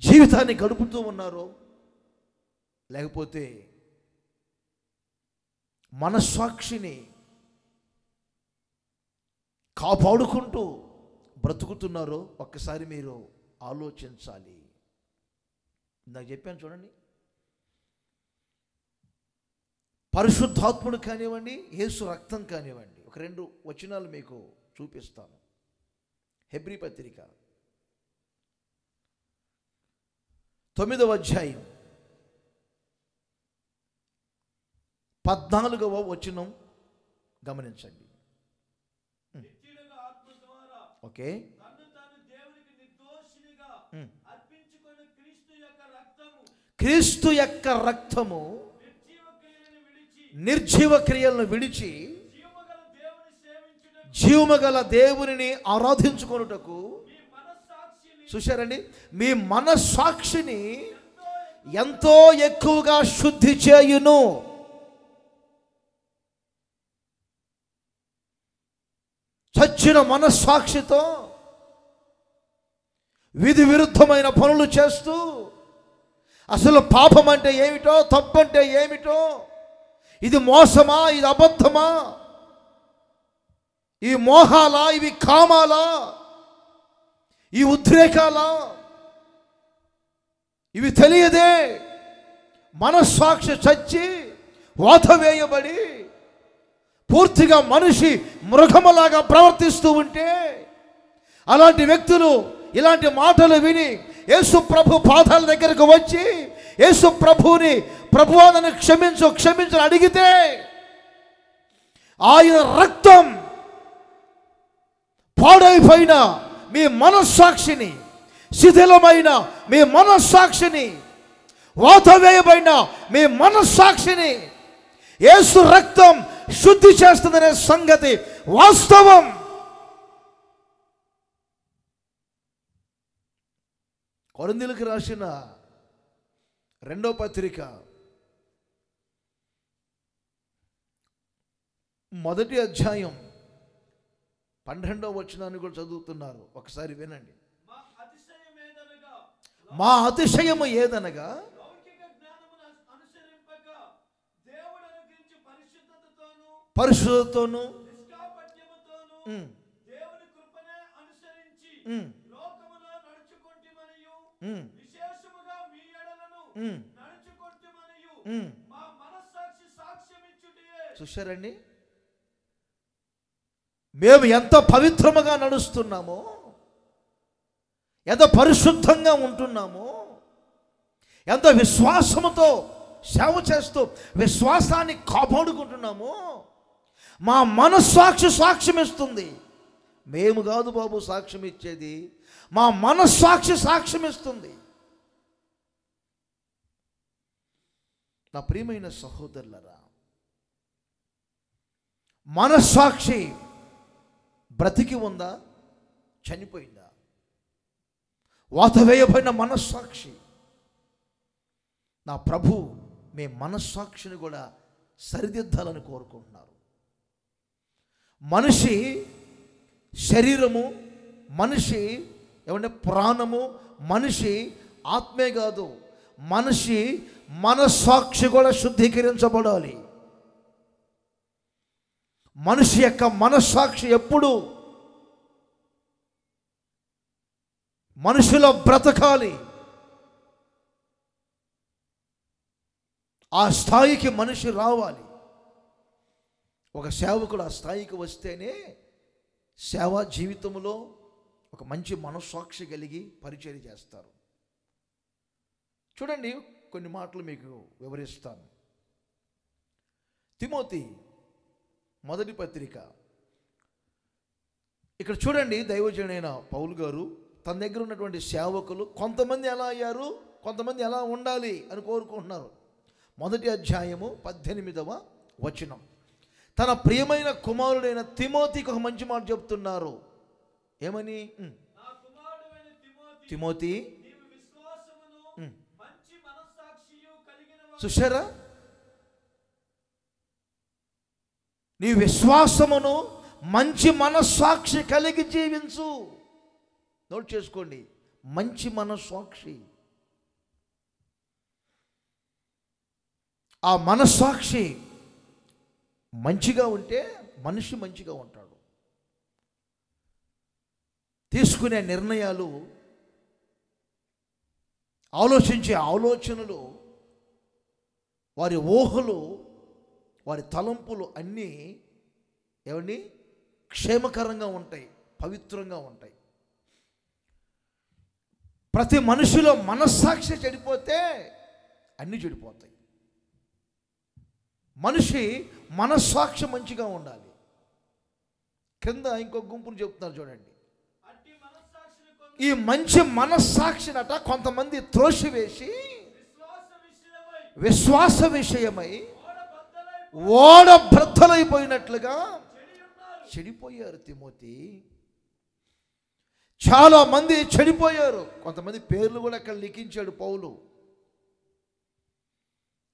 జీవితాన్ని గడుపుతూ ఉన్నారు లేకపోతే మనస్సాక్షిని కాపాడుకుంటూ బ్రతుకుతున్నారో ఒక్కసారి మీరు ఆలోచించాలి నాకు చెప్పాను చూడండి పరిశుద్ధాత్ముడు కానివ్వండి యేసు రక్తం కానివ్వండి ఒక రెండు వచనాలు మీకు చూపిస్తాను హెబ్రి పత్రిక తొమ్మిదవ అధ్యాయం పద్నాలుగవ వచనం గమనించండి ఓకే క్రీస్తు యొక్క రక్తము నిర్జీవ క్రియలను విడిచి జీవమగల దేవునిని ఆరాధించుకొనుటకు చూశారండి మీ మనస్సాక్షిని ఎంతో ఎక్కువగా శుద్ధి చేయును ఇచ్చిన మనస్సాక్షితో విధి విరుద్ధమైన పనులు చేస్తూ అసలు పాపం అంటే ఏమిటో తప్పంటే ఏమిటో ఇది మోసమా ఇది అబద్ధమా ఈ మోహాలా ఇవి కామాలా ఈ ఉద్రేకాలా ఇవి తెలియదే మనస్సాక్షి చచ్చి వాత వేయబడి పూర్తిగా మనిషి మృగములాగా ప్రవర్తిస్తూ ఉంటే అలాంటి వ్యక్తులు ఇలాంటి మాటలు విని యేసు ప్రభు పాదాల దగ్గరకు వచ్చి యేసు ప్రభుని ప్రభువాదని క్షమించు క్షమించని అడిగితే ఆయన రక్తం పాడైపోయిన మీ మనస్సాక్షిని శిథిలమైన మీ మనస్సాక్షిని వాత వేయబడిన మీ మనస్సాక్షిని యేసు రక్తం శుద్ధి చేస్తుందనే సంగతి వాస్తవం కొరందీలకు రాసిన రెండో పత్రిక మొదటి అధ్యాయం పన్నెండో వచనాన్ని కూడా చదువుతున్నారు ఒకసారి వినండి మా అతిశయము ఏదనగా పరిశుద్ధతోను చూశారండి మేము ఎంత పవిత్రముగా నడుస్తున్నామో ఎంత పరిశుద్ధంగా ఉంటున్నామో ఎంత విశ్వాసముతో సేవ చేస్తూ విశ్వాసాన్ని కాపాడుకుంటున్నామో మా మనస్సాక్షి సాక్ష్యం ఇస్తుంది మేము కాదు బాబు సాక్ష్యం ఇచ్చేది మా మనస్సాక్షి సాక్ష్యం ఇస్తుంది నా ప్రియమైన సహోదరులరా మనస్సాక్షి బ్రతికి ఉందా చనిపోయిందా వాతవేయబడిన మనస్సాక్షి నా ప్రభు మీ మనస్సాక్షిని కూడా సరిదిద్దాలని కోరుకుంటున్నారు మనిషి శరీరము మనిషి ఏమంటే ప్రాణము మనిషి ఆత్మే కాదు మనిషి మనస్సాక్షి కూడా శుద్ధీకరించబడాలి మనిషి యొక్క మనస్సాక్షి ఎప్పుడు మనుషుల బ్రతకాలి ఆ స్థాయికి మనిషి రావాలి ఒక సేవకుడు ఆ స్థాయికి వస్తేనే సేవా జీవితంలో ఒక మంచి మనస్సాక్షి కలిగి పరిచయం చేస్తారు చూడండి కొన్ని మాటలు మీకు వివరిస్తాను తిమోతి మొదటి పత్రిక ఇక్కడ చూడండి దైవజనైన పౌల్ గారు తన దగ్గర ఉన్నటువంటి సేవకులు కొంతమంది ఎలా అయ్యారు కొంతమంది ఎలా ఉండాలి అని కోరుకుంటున్నారు మొదటి అధ్యాయము పద్దెనిమిదవ వచనం తన ప్రియమైన కుమారుడైన తిమోతికి ఒక మంచి మాట చెప్తున్నారు ఏమని తిమోతి చూసారా నీ విశ్వాసమును మంచి మనస్సాక్షి కలిగి జీవించు నోట్ చేసుకోండి మంచి మనస్సాక్షి ఆ మనస్సాక్షి మంచిగా ఉంటే మనిషి మంచిగా ఉంటాడు తీసుకునే నిర్ణయాలు ఆలోచించే ఆలోచనలు వారి ఊహలు వారి తలంపులు అన్నీ ఏమండి క్షేమకరంగా ఉంటాయి పవిత్రంగా ఉంటాయి ప్రతి మనిషిలో మనస్సాక్షి చెడిపోతే అన్నీ చెడిపోతాయి మనిషి మనస్సాక్షి మంచిగా ఉండాలి కింద ఇంకో గుంపును చెప్తున్నారు చూడండి ఈ మంచి మనస్సాక్షినట కొంతమంది వేసి విశ్వాస విషయమై ఓడ భ్రద్ధలైపోయినట్లుగా చెడిపోయారు తిమోతి చాలామంది చెడిపోయారు కొంతమంది పేర్లు కూడా అక్కడ లిఖించాడు పౌలు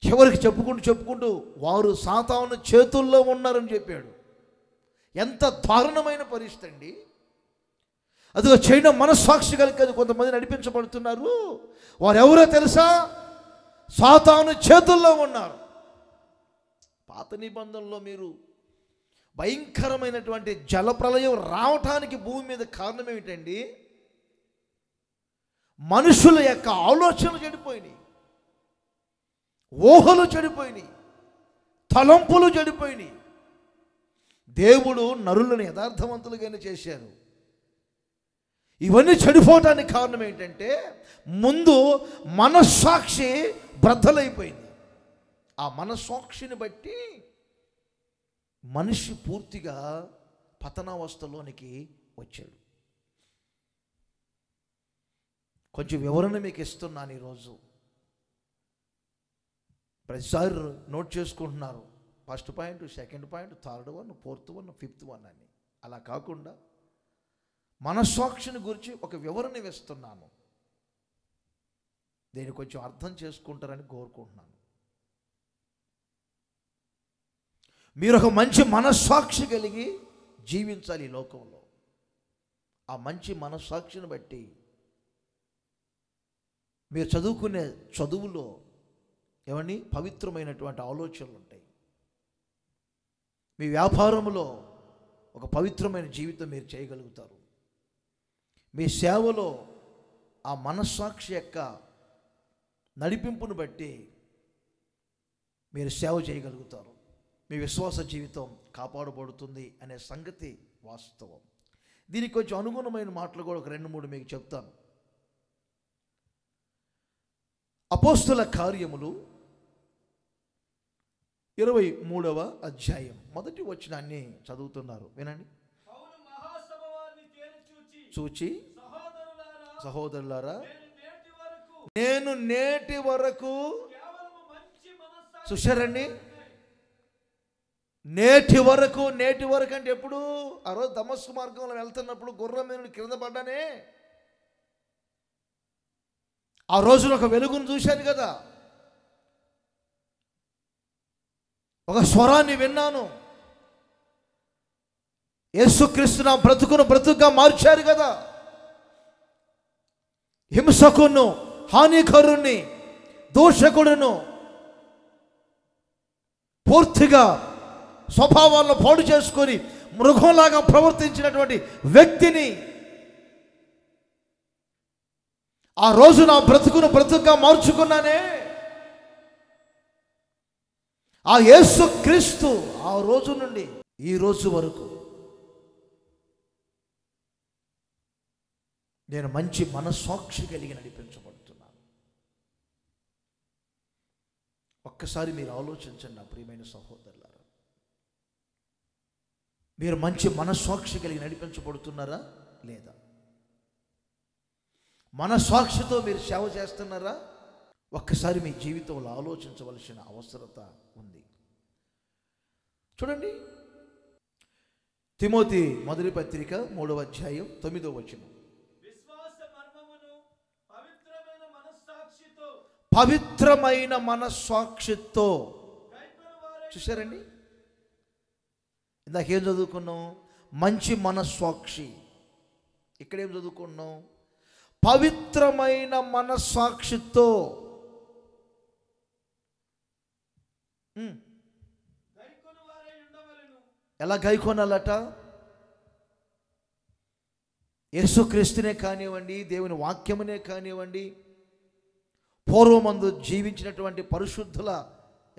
చివరికి చెప్పుకుంటూ చెప్పుకుంటూ వారు సాతాను చేతుల్లో ఉన్నారని చెప్పాడు ఎంత దారుణమైన పరిస్థితి అండి అదిగో చైనా మనస్సాక్షి కలిగి కొంతమంది నడిపించబడుతున్నారు వారు ఎవరో తెలుసా సాతాను చేతుల్లో ఉన్నారు పాత నిబంధనలో మీరు భయంకరమైనటువంటి జలప్రలయం రావటానికి భూమి మీద కారణం ఏమిటండి మనుషుల యొక్క ఆలోచనలు చెడిపోయినాయి ఊహలు చెడిపోయినాయి తలంపులు చెడిపోయినాయి దేవుడు నరులను యథార్థవంతులుగానే చేశారు ఇవన్నీ చెడిపోవటానికి కారణం ఏంటంటే ముందు మనస్సాక్షి బ్రద్దలైపోయింది ఆ మనస్సాక్షిని బట్టి మనిషి పూర్తిగా పతనావస్థలోనికి వచ్చాడు కొంచెం వివరణ మీకు ఇస్తున్నాను ఈరోజు ప్రతిసారి నోట్ చేసుకుంటున్నారు first point second point third one fourth one fifth one అని అలా కాకుండా మనస్సాక్షిని గురించి ఒక వివరణ ఇస్తున్నాను దీన్ని కొంచెం అర్థం చేసుకుంటారని కోరుకుంటున్నాను మీరు ఒక మంచి మనస్సాక్షి కలిగి జీవించాలి ఈ లోకంలో ఆ మంచి మనస్సాక్షిని బట్టి మీరు చదువుకునే చదువులో ఏమండి పవిత్రమైనటువంటి ఆలోచనలు ఉంటాయి మీ వ్యాపారంలో ఒక పవిత్రమైన జీవితం మీరు చేయగలుగుతారు మీ సేవలో ఆ మనస్సాక్షి యొక్క నడిపింపును బట్టి మీరు సేవ చేయగలుగుతారు మీ విశ్వాస జీవితం కాపాడబడుతుంది అనే సంగతి వాస్తవం దీనికి కొంచెం అనుగుణమైన మాటలు కూడా ఒక రెండు మూడు మీకు చెప్తాను అపోస్తుల కార్యములు ఇరవై మూడవ అధ్యాయం మొదటి వచనాన్ని చదువుతున్నారు వినండి చూచి సహోదరులారా నేను నేటి వరకు చూశారండి నేటి వరకు నేటి వరకు అంటే ఎప్పుడు ఆ రోజు ధమస్సు మార్గంలో వెళ్తున్నప్పుడు గుర్రం మీద క్రింద పడ్డానే ఆ రోజున ఒక వెలుగును చూశాను కదా ఒక స్వరాన్ని విన్నాను యేసుక్రీస్తు నా బ్రతుకును బ్రతుకుగా మార్చారు కదా హింసకును హానికరుణ్ణి దోషకుడును పూర్తిగా స్వభావాలను పాడు చేసుకొని మృగంలాగా ప్రవర్తించినటువంటి వ్యక్తిని ఆ రోజు నా బ్రతుకును బ్రతుకుగా మార్చుకున్నానే ఆ యేసు క్రీస్తు ఆ రోజు నుండి ఈ రోజు వరకు నేను మంచి మనస్సాక్షి కలిగి నడిపించబడుతున్నాను ఒక్కసారి మీరు ఆలోచించండి నా ప్రియమైన సహోదరులారా మీరు మంచి మనస్సాక్షి కలిగి నడిపించబడుతున్నారా లేదా మనస్సాక్షితో మీరు సేవ చేస్తున్నారా ఒక్కసారి మీ జీవితంలో ఆలోచించవలసిన అవసరత ఉంది చూడండి తిమోతి మొదటి పత్రిక మూడవ అధ్యాయం తొమ్మిదవ వచనం పవిత్రమైన మనస్సాక్షితో చూశారండి ఇందాకేం చదువుకున్నాం మంచి మనస్సాక్షి ఇక్కడేం చదువుకున్నాం పవిత్రమైన మనస్సాక్షితో ఎలా గైకొనాలట యేసుక్రీస్తునే కానివ్వండి దేవుని వాక్యమునే కానివ్వండి పూర్వమందు జీవించినటువంటి పరిశుద్ధుల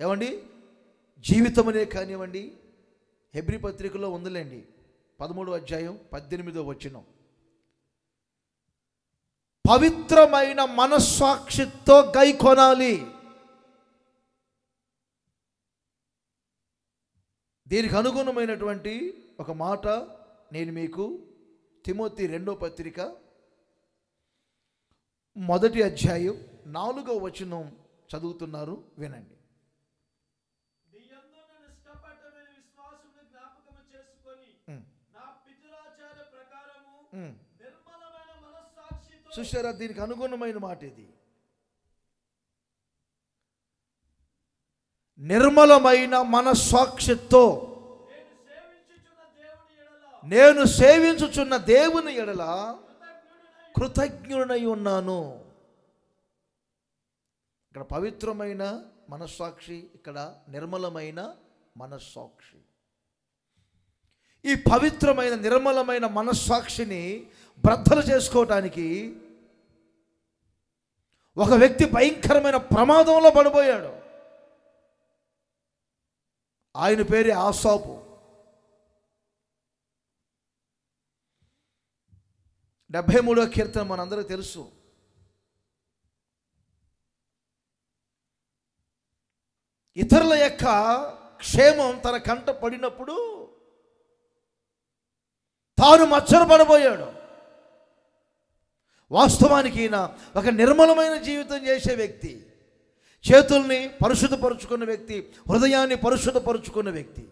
ఏమండి జీవితమునే కానివ్వండి హెబ్రి పత్రికలో ఉందిలేండి పదమూడు అధ్యాయం పద్దెనిమిదో వచ్చినం పవిత్రమైన మనస్సాక్షితో గైకొనాలి కొనాలి దీనికి అనుగుణమైనటువంటి ఒక మాట నేను మీకు తిమోతి రెండో పత్రిక మొదటి అధ్యాయం నాలుగో వచనం చదువుతున్నారు వినండి చూసారా దీనికి అనుగుణమైన మాట ఇది నిర్మలమైన మనస్సాక్షితో నేను సేవించుచున్న దేవుని ఎడల కృతజ్ఞుడై ఉన్నాను ఇక్కడ పవిత్రమైన మనస్సాక్షి ఇక్కడ నిర్మలమైన మనస్సాక్షి ఈ పవిత్రమైన నిర్మలమైన మనస్సాక్షిని బ్రద్దలు చేసుకోవటానికి ఒక వ్యక్తి భయంకరమైన ప్రమాదంలో పడిపోయాడు ఆయన పేరే ఆసాపు డెబ్భై మూడో కీర్తన మనందరికీ తెలుసు ఇతరుల యొక్క క్షేమం తన కంట పడినప్పుడు తాను మచ్చర పడబోయాడు వాస్తవానికి ఈయన ఒక నిర్మలమైన జీవితం చేసే వ్యక్తి చేతుల్ని పరిశుద్ధపరుచుకున్న వ్యక్తి హృదయాన్ని పరిశుద్ధపరుచుకున్న వ్యక్తి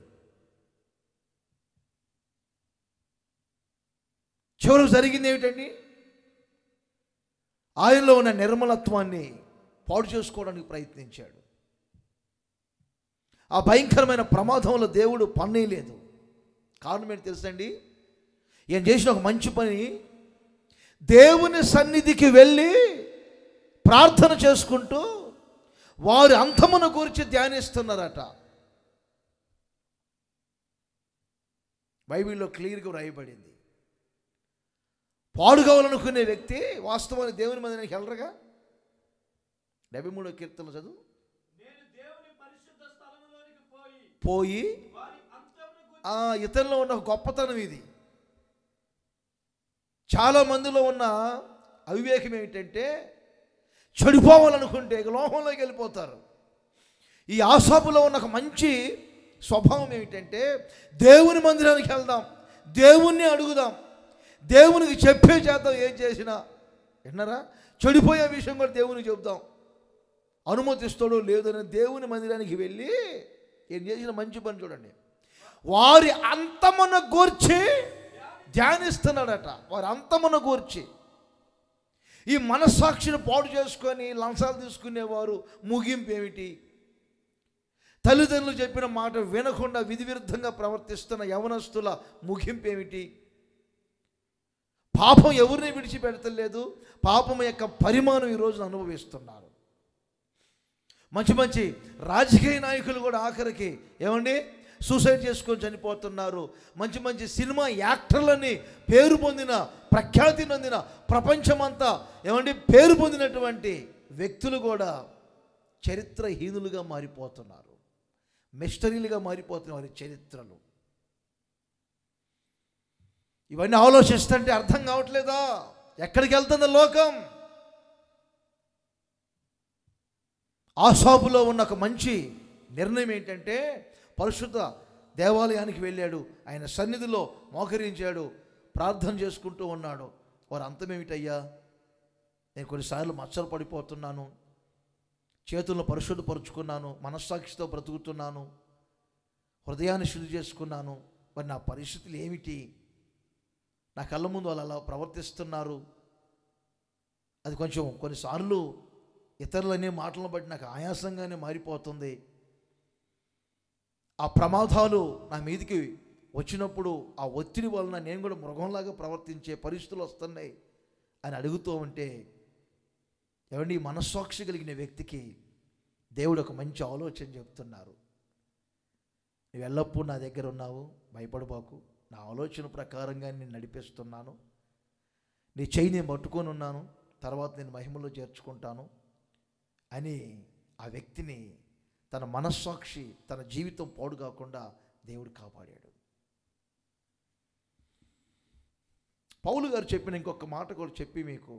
చివరు జరిగింది ఏమిటండి ఆయనలో ఉన్న నిర్మలత్వాన్ని పాడు చేసుకోవడానికి ప్రయత్నించాడు ఆ భయంకరమైన ప్రమాదంలో దేవుడు పన్నేయలేదు కారణం ఏంటి తెలుసండి ఈయన చేసిన ఒక మంచి పని దేవుని సన్నిధికి వెళ్ళి ప్రార్థన చేసుకుంటూ వారు అంతమును గురించి ధ్యానిస్తున్నారట బైబిల్లో క్లియర్గా వ్రాయబడింది పాడుకోవాలనుకునే వ్యక్తి వాస్తవానికి దేవుని మీద నేను వెళ్ళరుగా డెబ్బై మూడో కీర్తన చదువు పోయి ఆ ఇతరులో ఉన్న గొప్పతనం ఇది చాలా మందిలో ఉన్న అవివేకం ఏమిటంటే చెడిపోవాలనుకుంటే లోహంలోకి వెళ్ళిపోతారు ఈ ఆశాపులో ఉన్న ఒక మంచి స్వభావం ఏమిటంటే దేవుని మందిరానికి వెళ్దాం దేవుణ్ణి అడుగుదాం దేవునికి చెప్పే చేద్దాం ఏం చేసినా విన్నారా చెడిపోయే విషయం కూడా దేవునికి చెబుదాం అనుమతిస్తాడో లేదని దేవుని మందిరానికి వెళ్ళి ఏం చేసిన మంచి పని చూడండి వారి అంతమున గూర్చి ధ్యానిస్తున్నాడట వారి అంతమున గూర్చి ఈ మనస్సాక్షిని పాడు చేసుకొని లంచాలు తీసుకునేవారు ముగింపు ఏమిటి తల్లిదండ్రులు చెప్పిన మాట వినకుండా విధి విరుద్ధంగా ప్రవర్తిస్తున్న యవనస్తుల ముగింపు ఏమిటి పాపం ఎవరిని విడిచిపెడతలేదు పాపం యొక్క పరిమాణం ఈరోజు అనుభవిస్తున్నారు మంచి మంచి రాజకీయ నాయకులు కూడా ఆఖరికి ఏమండి సూసైడ్ చేసుకొని చనిపోతున్నారు మంచి మంచి సినిమా యాక్టర్లని పేరు పొందిన ప్రఖ్యాతి నొందిన ప్రపంచమంతా ఏమంటే పేరు పొందినటువంటి వ్యక్తులు కూడా చరిత్రహీనులుగా మారిపోతున్నారు మిస్టరీలుగా మారిపోతున్న వారి చరిత్రలు ఇవన్నీ ఆలోచిస్తుంటే అర్థం కావట్లేదా ఎక్కడికి వెళ్తుంది లోకం ఆసాపులో ఉన్న ఒక మంచి నిర్ణయం ఏంటంటే పరిశుద్ధ దేవాలయానికి వెళ్ళాడు ఆయన సన్నిధిలో మోకరించాడు ప్రార్థన చేసుకుంటూ ఉన్నాడు వారు అంతమేమిటయ్యా నేను కొన్నిసార్లు మచ్చలు పడిపోతున్నాను చేతులను పరిశుద్ధపరుచుకున్నాను మనస్సాక్షితో బ్రతుకుతున్నాను హృదయాన్ని శుద్ధి చేసుకున్నాను మరి నా పరిస్థితులు ఏమిటి నా కళ్ళ ముందు వాళ్ళు అలా ప్రవర్తిస్తున్నారు అది కొంచెం కొన్నిసార్లు ఇతరులనే మాటలను బట్టి నాకు ఆయాసంగానే మారిపోతుంది ఆ ప్రమాదాలు నా మీదికి వచ్చినప్పుడు ఆ ఒత్తిడి వలన నేను కూడా మృగంలాగా ప్రవర్తించే పరిస్థితులు వస్తున్నాయి అని అడుగుతూ ఉంటే ఎవరిని మనస్సాక్షి కలిగిన వ్యక్తికి దేవుడు ఒక మంచి ఆలోచన చెప్తున్నారు నువ్వు ఎల్లప్పుడూ నా దగ్గర ఉన్నావు భయపడబాకు నా ఆలోచన ప్రకారంగా నేను నడిపిస్తున్నాను నీ చేయి నేను పట్టుకొని ఉన్నాను తర్వాత నేను మహిమలో చేర్చుకుంటాను అని ఆ వ్యక్తిని తన మనస్సాక్షి తన జీవితం పాడు కాకుండా దేవుడు కాపాడాడు పౌలు గారు చెప్పిన ఇంకొక మాట కూడా చెప్పి మీకు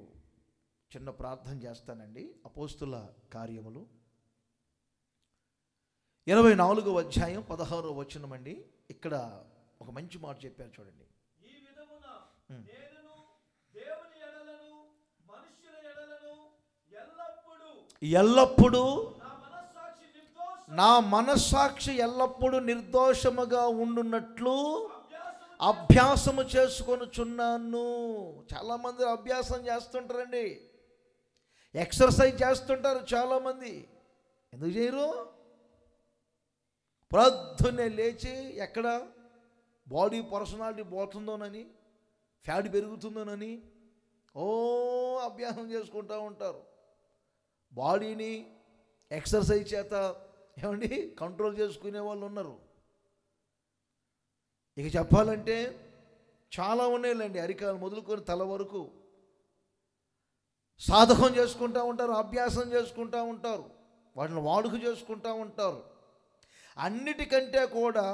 చిన్న ప్రార్థన చేస్తానండి అపోస్తుల కార్యములు ఇరవై నాలుగవ అధ్యాయం పదహారవ వచనం అండి ఇక్కడ ఒక మంచి మాట చెప్పారు చూడండి ఎల్లప్పుడూ నా మనస్సాక్షి ఎల్లప్పుడూ నిర్దోషముగా ఉండున్నట్లు అభ్యాసము చున్నాను చాలామంది అభ్యాసం చేస్తుంటారండి ఎక్సర్సైజ్ చేస్తుంటారు చాలామంది ఎందుకు చేయరు ప్రొద్దునే లేచి ఎక్కడ బాడీ పర్సనాలిటీ పోతుందోనని ఫ్యాట్ పెరుగుతుందోనని ఓ అభ్యాసం చేసుకుంటూ ఉంటారు బాడీని ఎక్సర్సైజ్ చేత ఏమండి కంట్రోల్ చేసుకునే వాళ్ళు ఉన్నారు ఇక చెప్పాలంటే చాలా ఉన్నాయిలేండి అరికాలు మొదలుకొని తల వరకు సాధకం చేసుకుంటూ ఉంటారు అభ్యాసం చేసుకుంటూ ఉంటారు వాటిని వాడుక చేసుకుంటూ ఉంటారు అన్నిటికంటే కూడా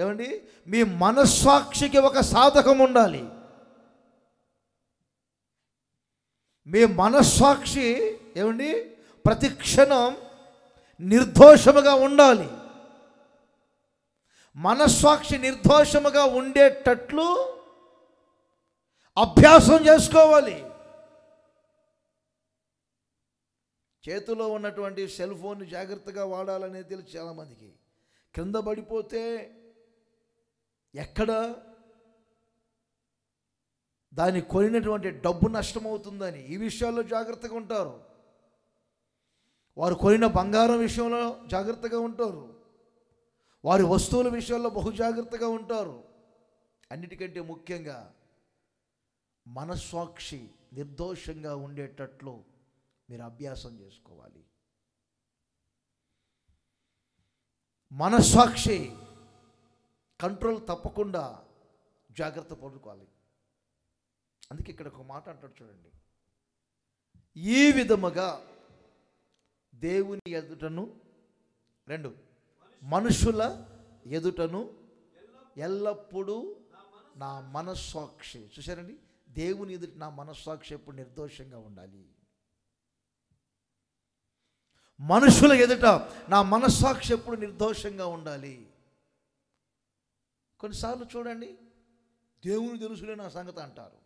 ఏమండి మీ మనస్సాక్షికి ఒక సాధకం ఉండాలి మీ మనస్సాక్షి ఏమండి ప్రతి క్షణం నిర్దోషముగా ఉండాలి మనస్సాక్షి నిర్దోషముగా ఉండేటట్లు అభ్యాసం చేసుకోవాలి చేతిలో ఉన్నటువంటి సెల్ ఫోన్ జాగ్రత్తగా వాడాలనేది తెలుసు చాలామందికి క్రింద పడిపోతే ఎక్కడ దాన్ని కొనినటువంటి డబ్బు నష్టమవుతుందని ఈ విషయాల్లో జాగ్రత్తగా ఉంటారు వారు కొనిన బంగారం విషయంలో జాగ్రత్తగా ఉంటారు వారి వస్తువుల విషయంలో బహు జాగ్రత్తగా ఉంటారు అన్నిటికంటే ముఖ్యంగా మనస్సాక్షి నిర్దోషంగా ఉండేటట్లు మీరు అభ్యాసం చేసుకోవాలి మనస్సాక్షి కంట్రోల్ తప్పకుండా జాగ్రత్త పడుకోవాలి అందుకే ఇక్కడ ఒక మాట అంటాడు చూడండి ఈ విధముగా దేవుని ఎదుటను రెండు మనుషుల ఎదుటను ఎల్లప్పుడూ నా మనస్సాక్షి చూశారండి దేవుని ఎదుట నా మనస్సాక్షి ఎప్పుడు నిర్దోషంగా ఉండాలి మనుషుల ఎదుట నా మనస్సాక్షి ఎప్పుడు నిర్దోషంగా ఉండాలి కొన్నిసార్లు చూడండి దేవుని తెలుసులే నా సంగతి అంటారు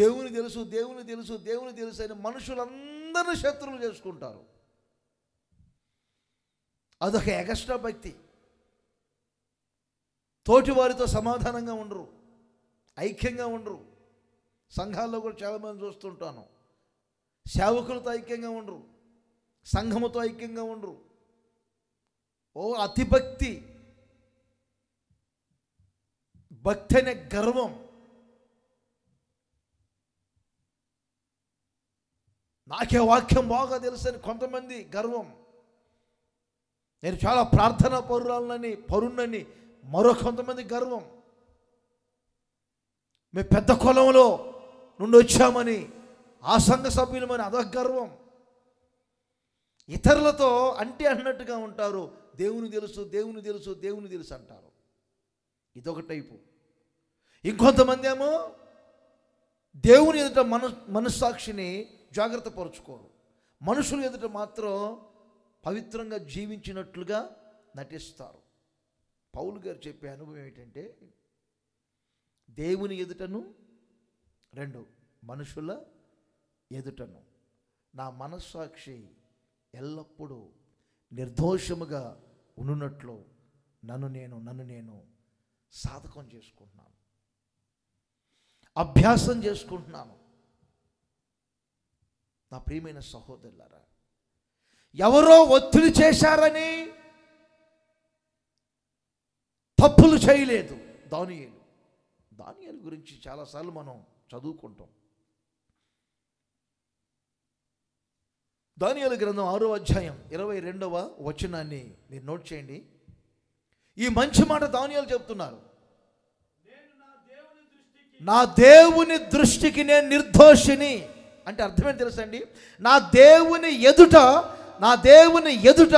దేవుని తెలుసు దేవుని తెలుసు దేవుని తెలుసు అని మనుషులందరూ అందరిని శత్రువులు చేసుకుంటారు అదొక ఎగస్ట్రా భక్తి తోటి వారితో సమాధానంగా ఉండరు ఐక్యంగా ఉండరు సంఘాల్లో కూడా చాలామంది చూస్తుంటాను సేవకులతో ఐక్యంగా ఉండరు సంఘముతో ఐక్యంగా ఉండరు ఓ అతిభక్తి భక్తి అనే గర్వం నాకే వాక్యం బాగా తెలుసని కొంతమంది గర్వం నేను చాలా ప్రార్థన పౌరులని పరున్నని మరో కొంతమంది గర్వం మేము పెద్ద కులంలో నుండి వచ్చామని ఆ సంఘ సభ్యులమని అదొక గర్వం ఇతరులతో అంటే అన్నట్టుగా ఉంటారు దేవుని తెలుసు దేవుని తెలుసు దేవుని తెలుసు అంటారు ఇదొక టైపు ఇంకొంతమంది ఏమో దేవుని ఎదుట మన మనస్సాక్షిని జాగ్రత్త పరుచుకోరు మనుషులు ఎదుట మాత్రం పవిత్రంగా జీవించినట్లుగా నటిస్తారు పౌలు గారు చెప్పే అనుభవం ఏంటంటే దేవుని ఎదుటను రెండు మనుషుల ఎదుటను నా మనస్సాక్షి ఎల్లప్పుడూ నిర్దోషముగా ఉన్నట్లు నన్ను నేను నన్ను నేను సాధకం చేసుకుంటున్నాను అభ్యాసం చేసుకుంటున్నాను నా ప్రియమైన సహోదరులారా ఎవరో ఒత్తిడి చేశారని తప్పులు చేయలేదు దానియలు దానియలు గురించి చాలాసార్లు మనం చదువుకుంటాం దానియలు గ్రంథం ఆరో అధ్యాయం ఇరవై రెండవ వచనాన్ని మీరు నోట్ చేయండి ఈ మంచి మాట దానియాలు చెప్తున్నారు నా దేవుని దృష్టికి నేను నిర్దోషిని అంటే అర్థమేం తెలుసండి నా దేవుని ఎదుట నా దేవుని ఎదుట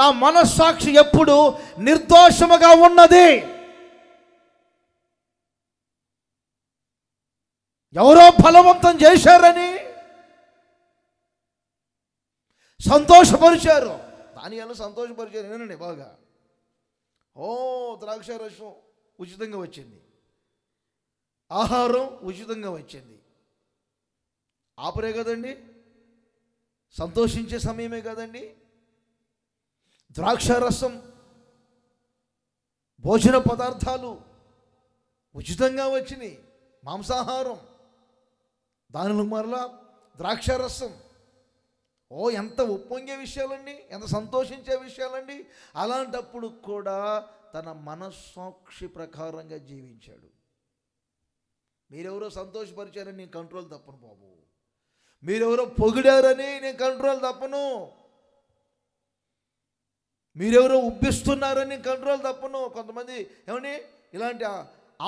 నా మనస్సాక్షి ఎప్పుడు నిర్దోషముగా ఉన్నది ఎవరో ఫలవంతం చేశారని సంతోషపరిచారు దానియాలు సంతోషపరిచారు వినండి బాగా ఓ ద్రాక్ష రసం ఉచితంగా వచ్చింది ఆహారం ఉచితంగా వచ్చింది ఆపరే కదండి సంతోషించే సమయమే కదండి ద్రాక్షరసం భోజన పదార్థాలు ఉచితంగా వచ్చినాయి మాంసాహారం దానిలో మరలా ద్రాక్షరసం ఓ ఎంత ఉప్పొంగే విషయాలండి ఎంత సంతోషించే విషయాలండి అలాంటప్పుడు కూడా తన మనస్సాక్షి ప్రకారంగా జీవించాడు మీరెవరో సంతోషపరిచారని నేను కంట్రోల్ తప్పను బాబు మీరెవరో పొగిడారని నేను కంట్రోల్ తప్పను మీరెవరో ఉబ్బిస్తున్నారని కంట్రోల్ తప్పను కొంతమంది ఏమండి ఇలాంటి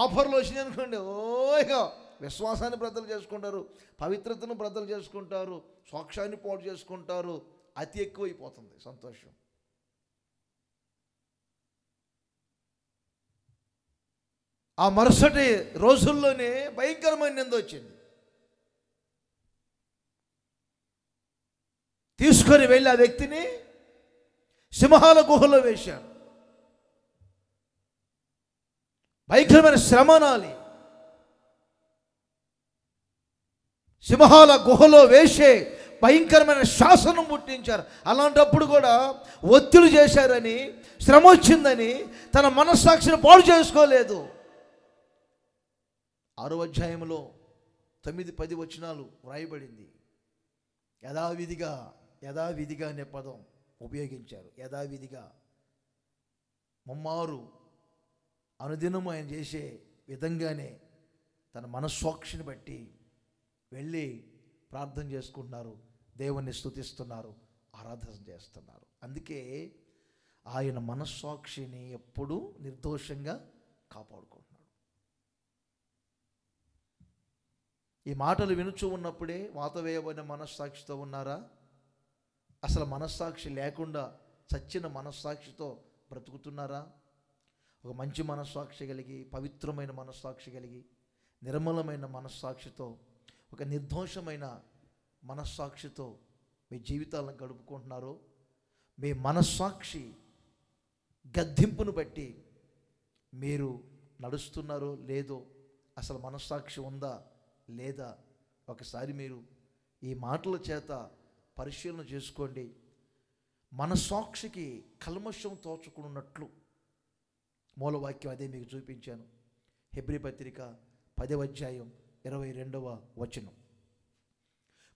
ఆఫర్లు వచ్చినాయి అనుకోండి ఓగా విశ్వాసాన్ని బ్రతలు చేసుకుంటారు పవిత్రతను బ్రతలు చేసుకుంటారు సోక్షాన్ని పోటు చేసుకుంటారు అతి ఎక్కువైపోతుంది సంతోషం ఆ మరుసటి రోజుల్లోనే భయంకరమైన నింద వచ్చింది తీసుకొని వెళ్ళి ఆ వ్యక్తిని సింహాల గుహలో వేశారు భయంకరమైన శ్రమ నాలి సింహాల గుహలో వేసే భయంకరమైన శాసనం పుట్టించారు అలాంటప్పుడు కూడా ఒత్తిడి చేశారని శ్రమ వచ్చిందని తన మనస్సాక్షిని పాడు చేసుకోలేదు ఆరో అధ్యాయంలో తొమ్మిది పది వచనాలు వ్రాయబడింది యథావిధిగా యథావిధిగా అనే పదం ఉపయోగించారు యథావిధిగా ముమ్మారు అనుదినం ఆయన చేసే విధంగానే తన మనస్సాక్షిని బట్టి వెళ్ళి ప్రార్థన చేసుకుంటున్నారు దేవుణ్ణి స్థుతిస్తున్నారు ఆరాధన చేస్తున్నారు అందుకే ఆయన మనస్సాక్షిని ఎప్పుడూ నిర్దోషంగా కాపాడుకుంటున్నాడు ఈ మాటలు వినుచూ ఉన్నప్పుడే వాతవేయబడిన మనస్సాక్షితో ఉన్నారా అసలు మనస్సాక్షి లేకుండా చచ్చిన మనస్సాక్షితో బ్రతుకుతున్నారా ఒక మంచి మనస్సాక్షి కలిగి పవిత్రమైన మనస్సాక్షి కలిగి నిర్మలమైన మనస్సాక్షితో ఒక నిర్దోషమైన మనస్సాక్షితో మీ జీవితాలను గడుపుకుంటున్నారో మీ మనస్సాక్షి గద్దింపును బట్టి మీరు నడుస్తున్నారో లేదో అసలు మనస్సాక్షి ఉందా లేదా ఒకసారి మీరు ఈ మాటల చేత పరిశీలన చేసుకోండి మనసాక్షికి కల్మషం తోచుకున్నట్లు మూలవాక్యం అదే మీకు చూపించాను హెబ్రి పత్రిక పదవ అధ్యాయం ఇరవై రెండవ వచనం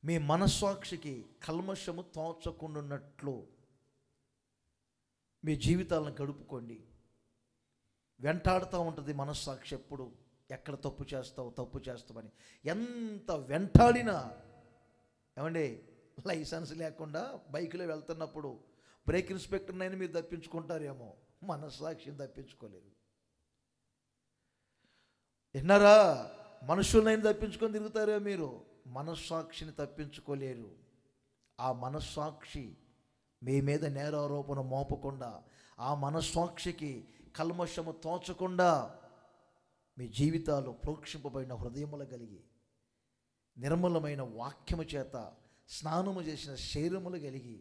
మీ మనస్సాక్షికి కల్మషము తోచకుండాన్నట్లు మీ జీవితాలను గడుపుకోండి వెంటాడుతూ ఉంటుంది మనస్సాక్షి ఎప్పుడు ఎక్కడ తప్పు చేస్తావు తప్పు చేస్తామని ఎంత వెంటాడినా ఏమండి లైసెన్స్ లేకుండా బైక్లో వెళ్తున్నప్పుడు బ్రేక్ ఇన్స్పెక్టర్నైనా మీరు తప్పించుకుంటారేమో మనస్సాక్షిని తప్పించుకోలేదు విన్నారా మనుషులైనా తప్పించుకొని తిరుగుతారే మీరు మనస్సాక్షిని తప్పించుకోలేరు ఆ మనస్సాక్షి మీ మీద నేరారోపణ మోపకుండా ఆ మనస్సాక్షికి కల్మషము తోచకుండా మీ జీవితాలు ప్రోక్షింపబడిన హృదయములు కలిగి నిర్మలమైన వాక్యము చేత స్నానము చేసిన శరీరములు కలిగి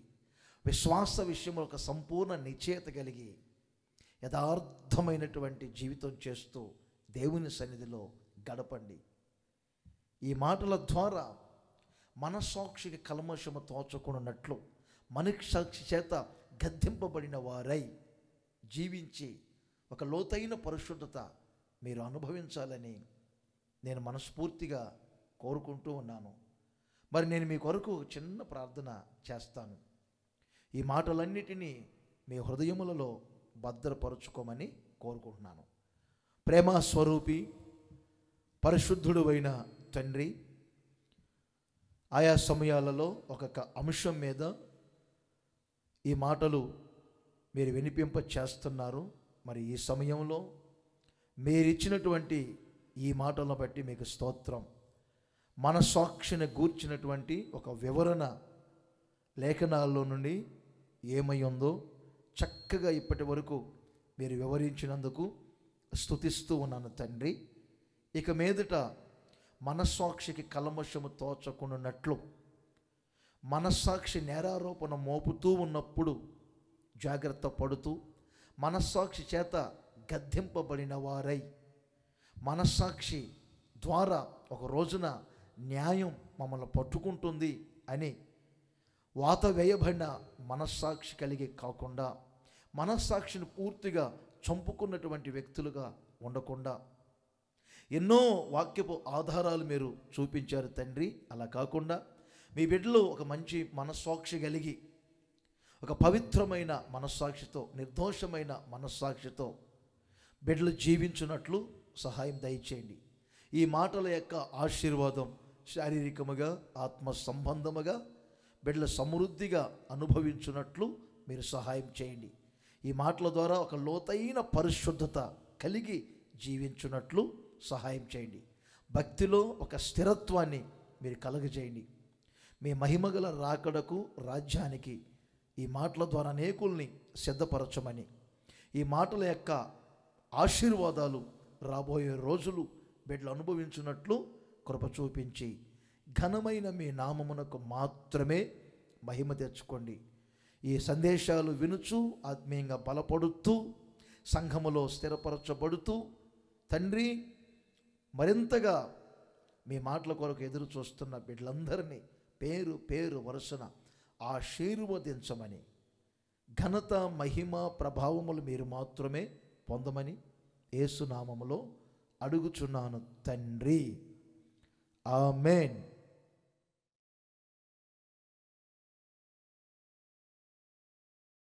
విశ్వాస విషయంలో ఒక సంపూర్ణ నిశ్చేత కలిగి యథార్థమైనటువంటి జీవితం చేస్తూ దేవుని సన్నిధిలో గడపండి ఈ మాటల ద్వారా మనస్సాక్షికి కల్మషము తోచకుండానట్లు మనస్సాక్షి చేత గద్దింపబడిన వారై జీవించి ఒక లోతైన పరిశుద్ధత మీరు అనుభవించాలని నేను మనస్ఫూర్తిగా కోరుకుంటూ ఉన్నాను మరి నేను మీ కొరకు చిన్న ప్రార్థన చేస్తాను ఈ మాటలన్నిటినీ మీ హృదయములలో భద్రపరుచుకోమని కోరుకుంటున్నాను ప్రేమ స్వరూపి పరిశుద్ధుడు అయిన తండ్రి ఆయా సమయాలలో ఒక్కొక్క అంశం మీద ఈ మాటలు మీరు వినిపింప చేస్తున్నారు మరి ఈ సమయంలో మీరిచ్చినటువంటి ఈ మాటలను బట్టి మీకు స్తోత్రం మనసాక్షిని గూర్చినటువంటి ఒక వివరణ లేఖనాల్లో నుండి ఏమై ఉందో చక్కగా ఇప్పటి వరకు మీరు వివరించినందుకు స్థుతిస్తూ ఉన్నాను తండ్రి ఇక మీదట మనస్సాక్షికి కలమషము తోచకుండానట్లు మనస్సాక్షి నేరారోపణ మోపుతూ ఉన్నప్పుడు జాగ్రత్త పడుతూ మనస్సాక్షి చేత గద్దెంపబడిన వారై మనస్సాక్షి ద్వారా ఒక రోజున న్యాయం మమ్మల్ని పట్టుకుంటుంది అని వాత వేయబడిన మనస్సాక్షి కలిగి కాకుండా మనస్సాక్షిని పూర్తిగా చంపుకున్నటువంటి వ్యక్తులుగా ఉండకుండా ఎన్నో వాక్యపు ఆధారాలు మీరు చూపించారు తండ్రి అలా కాకుండా మీ బిడ్డలో ఒక మంచి మనస్సాక్షి కలిగి ఒక పవిత్రమైన మనస్సాక్షితో నిర్దోషమైన మనస్సాక్షితో బిడ్డలు జీవించున్నట్లు సహాయం దయచేయండి ఈ మాటల యొక్క ఆశీర్వాదం శారీరకముగా ఆత్మ సంబంధముగా బిడ్డల సమృద్ధిగా అనుభవించున్నట్లు మీరు సహాయం చేయండి ఈ మాటల ద్వారా ఒక లోతైన పరిశుద్ధత కలిగి జీవించున్నట్లు సహాయం చేయండి భక్తిలో ఒక స్థిరత్వాన్ని మీరు కలగజేయండి మీ మహిమగల రాకడకు రాజ్యానికి ఈ మాటల ద్వారా అనేకుల్ని సిద్ధపరచమని ఈ మాటల యొక్క ఆశీర్వాదాలు రాబోయే రోజులు బిడ్డలు అనుభవించినట్లు కృప చూపించి ఘనమైన మీ నామమునకు మాత్రమే మహిమ తెచ్చుకోండి ఈ సందేశాలు వినుచు ఆత్మీయంగా బలపడుతూ సంఘములో స్థిరపరచబడుతూ తండ్రి మరింతగా మీ మాటల కొరకు ఎదురు చూస్తున్న బిడ్డలందరినీ పేరు పేరు వరుసన ఆశీర్వదించమని ఘనత మహిమ ప్రభావములు మీరు మాత్రమే పొందమని ఏసునామములో అడుగుచున్నాను తండ్రి Amen.